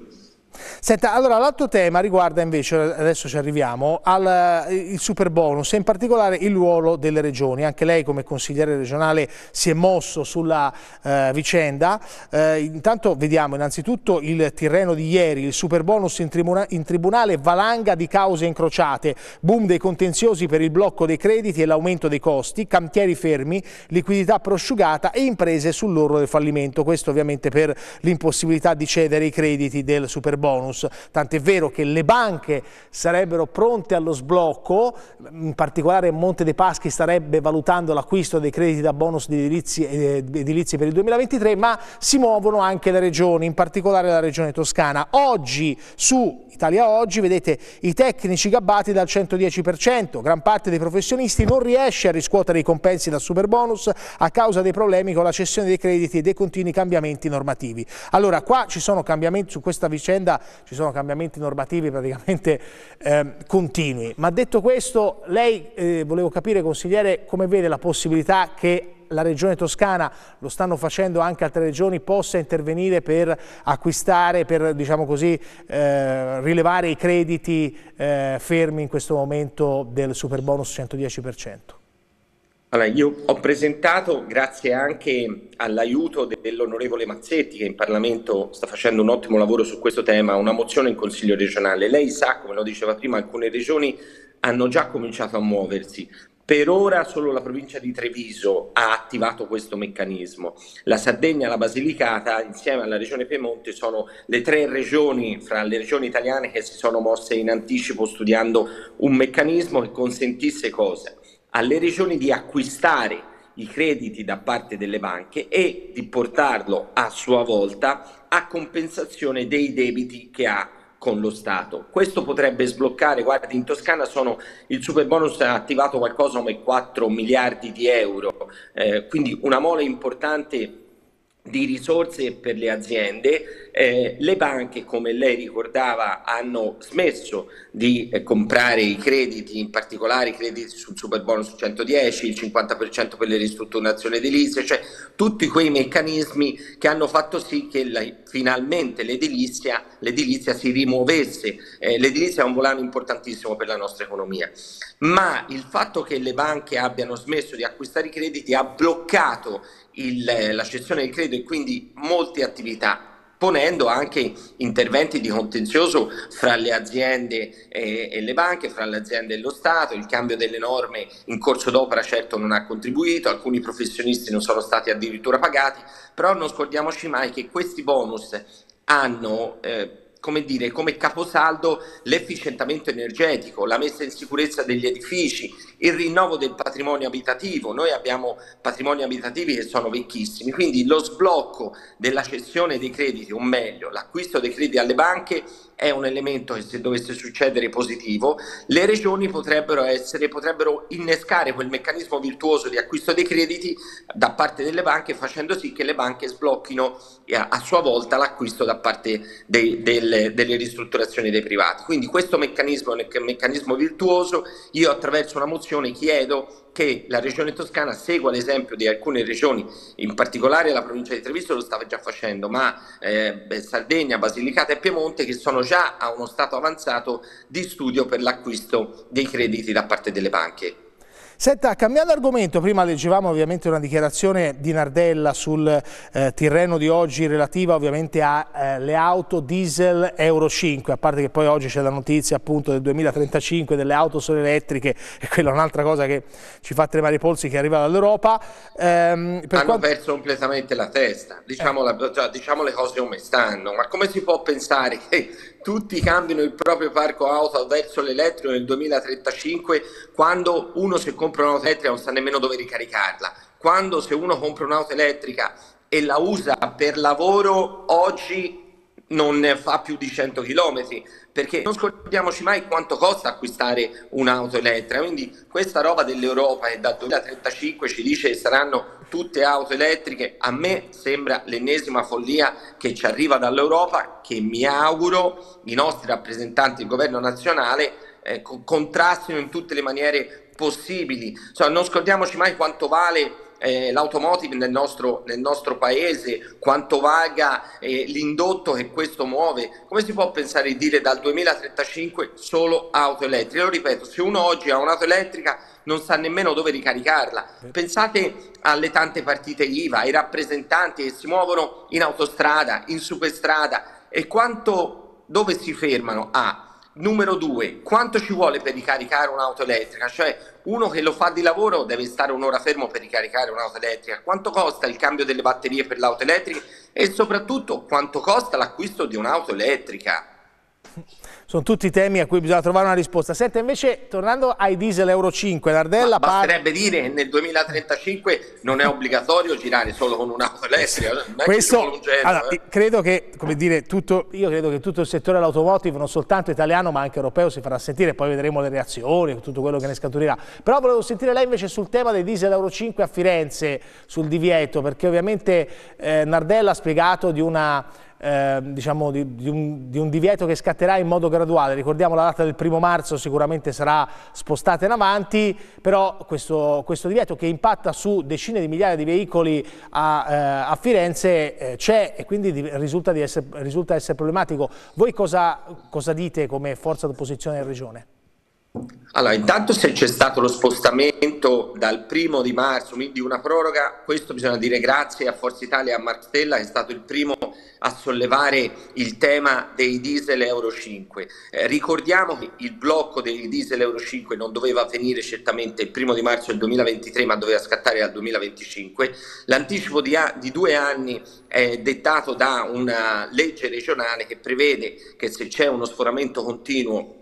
Senta, allora l'altro tema riguarda invece, adesso ci arriviamo, al eh, il super bonus e in particolare il ruolo delle regioni. Anche lei come consigliere regionale si è mosso sulla eh, vicenda. Eh, intanto vediamo innanzitutto il Tirreno di ieri, il super bonus in, tribuna in tribunale valanga di cause incrociate, boom dei contenziosi per il blocco dei crediti e l'aumento dei costi, cantieri fermi, liquidità prosciugata e imprese sull'orlo del fallimento. Questo ovviamente per l'impossibilità di cedere i crediti del super bonus bonus, tant'è vero che le banche sarebbero pronte allo sblocco, in particolare Monte dei Paschi starebbe valutando l'acquisto dei crediti da bonus di edilizi, eh, edilizi per il 2023, ma si muovono anche le regioni, in particolare la regione toscana. Oggi su Italia Oggi vedete i tecnici gabbati dal 110%, gran parte dei professionisti non riesce a riscuotere i compensi da superbonus a causa dei problemi con la cessione dei crediti e dei continui cambiamenti normativi. Allora qua ci sono cambiamenti su questa vicenda vicenda ci sono cambiamenti normativi praticamente eh, continui. Ma detto questo, lei, eh, volevo capire consigliere, come vede la possibilità che la regione toscana, lo stanno facendo anche altre regioni, possa intervenire per acquistare, per diciamo così, eh, rilevare i crediti eh, fermi in questo momento del super bonus 110%. Allora, io ho presentato, grazie anche all'aiuto dell'onorevole Mazzetti, che in Parlamento sta facendo un ottimo lavoro su questo tema, una mozione in Consiglio regionale. Lei sa, come lo diceva prima, alcune regioni hanno già cominciato a muoversi. Per ora solo la provincia di Treviso ha attivato questo meccanismo. La Sardegna e la Basilicata, insieme alla regione Piemonte, sono le tre regioni fra le regioni italiane che si sono mosse in anticipo studiando un meccanismo che consentisse cosa? alle regioni di acquistare i crediti da parte delle banche e di portarlo a sua volta a compensazione dei debiti che ha con lo Stato. Questo potrebbe sbloccare, guardi, in Toscana sono, il super bonus ha attivato qualcosa come 4 miliardi di euro, eh, quindi una mole importante di risorse per le aziende, eh, le banche, come lei ricordava, hanno smesso di eh, comprare i crediti, in particolare i crediti sul super bonus 110, il 50% per le ristrutturazioni edilizie, cioè tutti quei meccanismi che hanno fatto sì che la, finalmente l'edilizia, l'edilizia, si rimuovesse. Eh, l'edilizia è un volano importantissimo per la nostra economia, ma il fatto che le banche abbiano smesso di acquistare i crediti ha bloccato il, eh, la cessione del credito e quindi molte attività ponendo anche interventi di contenzioso fra le aziende e, eh, e, le banche, fra le aziende e lo Stato, il cambio delle norme in corso d'opera certo non ha contribuito, alcuni professionisti non sono stati addirittura pagati, però non scordiamoci mai che questi bonus hanno eh, come dire, come caposaldo l'efficientamento energetico, la messa in sicurezza degli edifici, il rinnovo del patrimonio abitativo. Noi abbiamo patrimoni abitativi che sono vecchissimi, quindi lo sblocco della cessione dei crediti, o meglio, l'acquisto dei crediti alle banche è un elemento che se dovesse succedere positivo, le regioni potrebbero, essere, potrebbero innescare quel meccanismo virtuoso di acquisto dei crediti da parte delle banche facendo sì che le banche sblocchino eh, a, sua volta l'acquisto da parte dei, del delle, delle ristrutturazioni dei privati. Quindi questo meccanismo è un meccanismo virtuoso, io attraverso una mozione chiedo che la regione toscana segua l'esempio di alcune regioni, in particolare la provincia di Treviso lo stava già facendo, ma eh, Sardegna, Basilicata e Piemonte che sono già a uno stato avanzato di studio per l'acquisto dei crediti da parte delle banche. Senta, cambiando argomento, prima leggevamo ovviamente una dichiarazione di Nardella sul eh, Tirreno di oggi relativa ovviamente alle eh, auto diesel Euro 5, a parte che poi oggi c'è la notizia appunto del 2035 delle auto solo elettriche e quella è un'altra cosa che ci fa tremare i polsi che arriva dall'Europa. Ehm, Hanno quanto... perso completamente la testa, diciamo, eh. la, cioè, diciamo le cose come stanno, ma come si può pensare che tutti cambino il proprio parco auto verso l'elettrico nel 2035 quando uno se compra un'auto elettrica non sa nemmeno dove ricaricarla, quando se uno compra un'auto elettrica e la usa per lavoro oggi non fa più di 100 km perché non scordiamoci mai quanto costa acquistare un'auto elettrica, quindi questa roba dell'Europa che dal 2035 ci dice che saranno tutte auto elettriche, a me sembra l'ennesima follia che ci arriva dall'Europa, che mi auguro i nostri rappresentanti del governo nazionale eh, contrastino in tutte le maniere possibili. Insomma, cioè, non scordiamoci mai quanto vale eh, l'automotive nel nostro, nel nostro, paese, quanto vaga eh, l'indotto che questo muove, come si può pensare di dire dal 2035 solo auto elettriche? Lo ripeto, se uno oggi ha un'auto elettrica non sa nemmeno dove ricaricarla. Pensate alle tante partite IVA, ai rappresentanti che si muovono in autostrada, in superstrada e quanto dove si fermano a Numero due, quanto ci vuole per ricaricare un'auto elettrica? Cioè uno che lo fa di lavoro deve stare un'ora fermo per ricaricare un'auto elettrica. Quanto costa il cambio delle batterie per l'auto elettrica? E soprattutto quanto costa l'acquisto di un'auto elettrica? sono tutti temi a cui bisogna trovare una risposta. Senta, invece, tornando ai diesel Euro 5, l'Ardella... Ma basterebbe parla... dire che nel 2035 non è obbligatorio girare solo con un'auto elettrica. Questo, che allora, eh. credo che, come dire, tutto, io credo che tutto il settore dell'automotive, non soltanto italiano ma anche europeo, si farà sentire, poi vedremo le reazioni, tutto quello che ne scaturirà. Però volevo sentire lei invece sul tema dei diesel Euro 5 a Firenze, sul divieto, perché ovviamente eh, Nardella ha spiegato di una eh, diciamo, di, di, un, di, un, divieto che scatterà in modo graduale. Ricordiamo la data del primo marzo sicuramente sarà spostata in avanti, però questo, questo divieto che impatta su decine di migliaia di veicoli a, eh, a Firenze eh, c'è e quindi di, risulta, essere, risulta, essere, problematico. Voi cosa, cosa dite come forza d'opposizione in Regione? Allora, intanto se c'è stato lo spostamento dal primo di marzo, quindi una proroga, questo bisogna dire grazie a Forza Italia e a Martella che è stato il primo a sollevare il tema dei diesel Euro 5. Eh, ricordiamo che il blocco dei diesel Euro 5 non doveva avvenire certamente il primo di marzo del 2023 ma doveva scattare dal 2025. L'anticipo di, a- di due anni è dettato da una legge regionale che prevede che se c'è uno sforamento continuo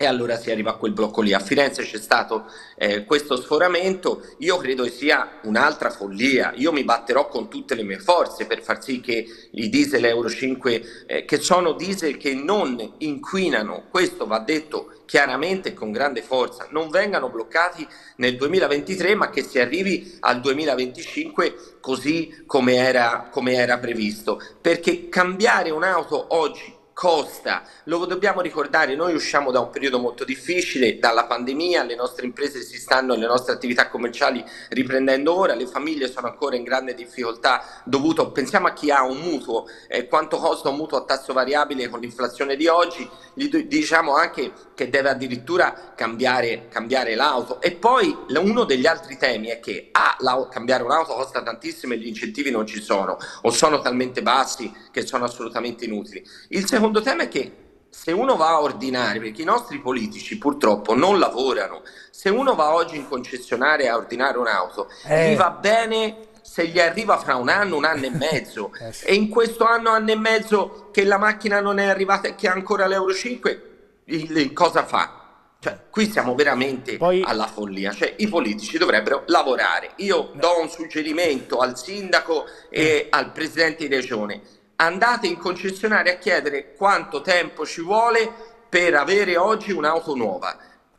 e allora si arriva a quel blocco lì. A Firenze c'è stato eh, questo sforamento, io credo che sia un'altra follia, io mi batterò con tutte le mie forze per far sì che i diesel Euro 5, eh, che sono diesel che non inquinano, questo va detto chiaramente con grande forza, non vengano bloccati nel 2023 ma che si arrivi al 2025 così come era, come era previsto, perché cambiare un'auto oggi costa. Lo dobbiamo ricordare, noi usciamo da un periodo molto difficile, dalla pandemia, le nostre imprese si stanno, le nostre attività commerciali riprendendo ora, le famiglie sono ancora in grande difficoltà dovuto, pensiamo a chi ha un mutuo, eh, quanto costa un mutuo a tasso variabile con l'inflazione di oggi, gli diciamo anche che deve addirittura cambiare, cambiare l'auto. E poi uno degli altri temi è che A, ah, cambiare un'auto costa tantissimo e gli incentivi non ci sono o sono talmente bassi che sono assolutamente inutili. Il secondo secondo tema è che se uno va a ordinare, perché i nostri politici purtroppo non lavorano, se uno va oggi in concessionaria a ordinare un'auto, eh. gli va bene se gli arriva fra un anno, un anno e mezzo, [LAUGHS] eh e in questo anno, anno e mezzo che la macchina non è arrivata e che ha ancora l'Euro 5, il, il cosa fa? Cioè, qui siamo veramente Poi... alla follia, cioè, i politici dovrebbero lavorare. Io eh. do un suggerimento al sindaco e mm. al presidente di regione andate in concessionaria a chiedere quanto tempo ci vuole per avere oggi un'auto nuova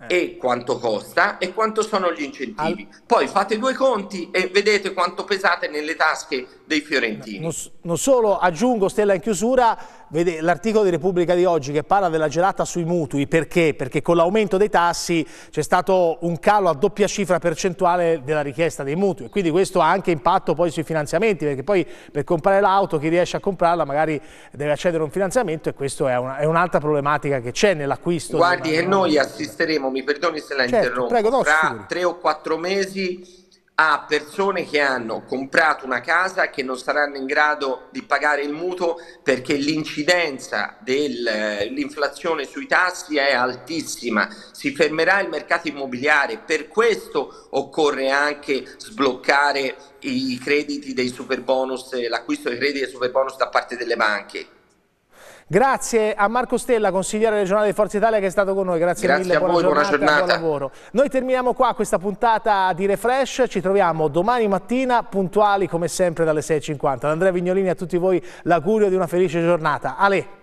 eh. e quanto costa e quanto sono gli incentivi. Al... Poi fate due conti e vedete quanto pesate nelle tasche dei fiorentini. Non, non solo, aggiungo Stella in chiusura, vede, l'articolo di Repubblica di oggi che parla della gelata sui mutui, perché? Perché con l'aumento dei tassi c'è stato un calo a doppia cifra percentuale della richiesta dei mutui e quindi questo ha anche impatto poi sui finanziamenti, perché poi per comprare l'auto chi riesce a comprarla magari deve accedere a un finanziamento e questa è, un'altra problematica che c'è nell'acquisto. Guardi, e noi assisteremo, mi perdoni se la certo, interrompo, prego, no, tra sicuri. tre o quattro mesi a persone che hanno comprato una casa che non saranno in grado di pagare il mutuo perché l'incidenza dell'inflazione eh, sui tassi è altissima, si fermerà il mercato immobiliare, per questo occorre anche sbloccare i crediti dei super bonus, l'acquisto dei crediti dei super bonus da parte delle banche. Grazie a Marco Stella, consigliere regionale di Forza Italia che è stato con noi, grazie, grazie mille, a buona voi, giornata, buona giornata, buon lavoro. Noi terminiamo qua questa puntata di Refresh, ci troviamo domani mattina puntuali come sempre dalle 6.50. Andrea Vignolini a tutti voi l'augurio di una felice giornata. Ale!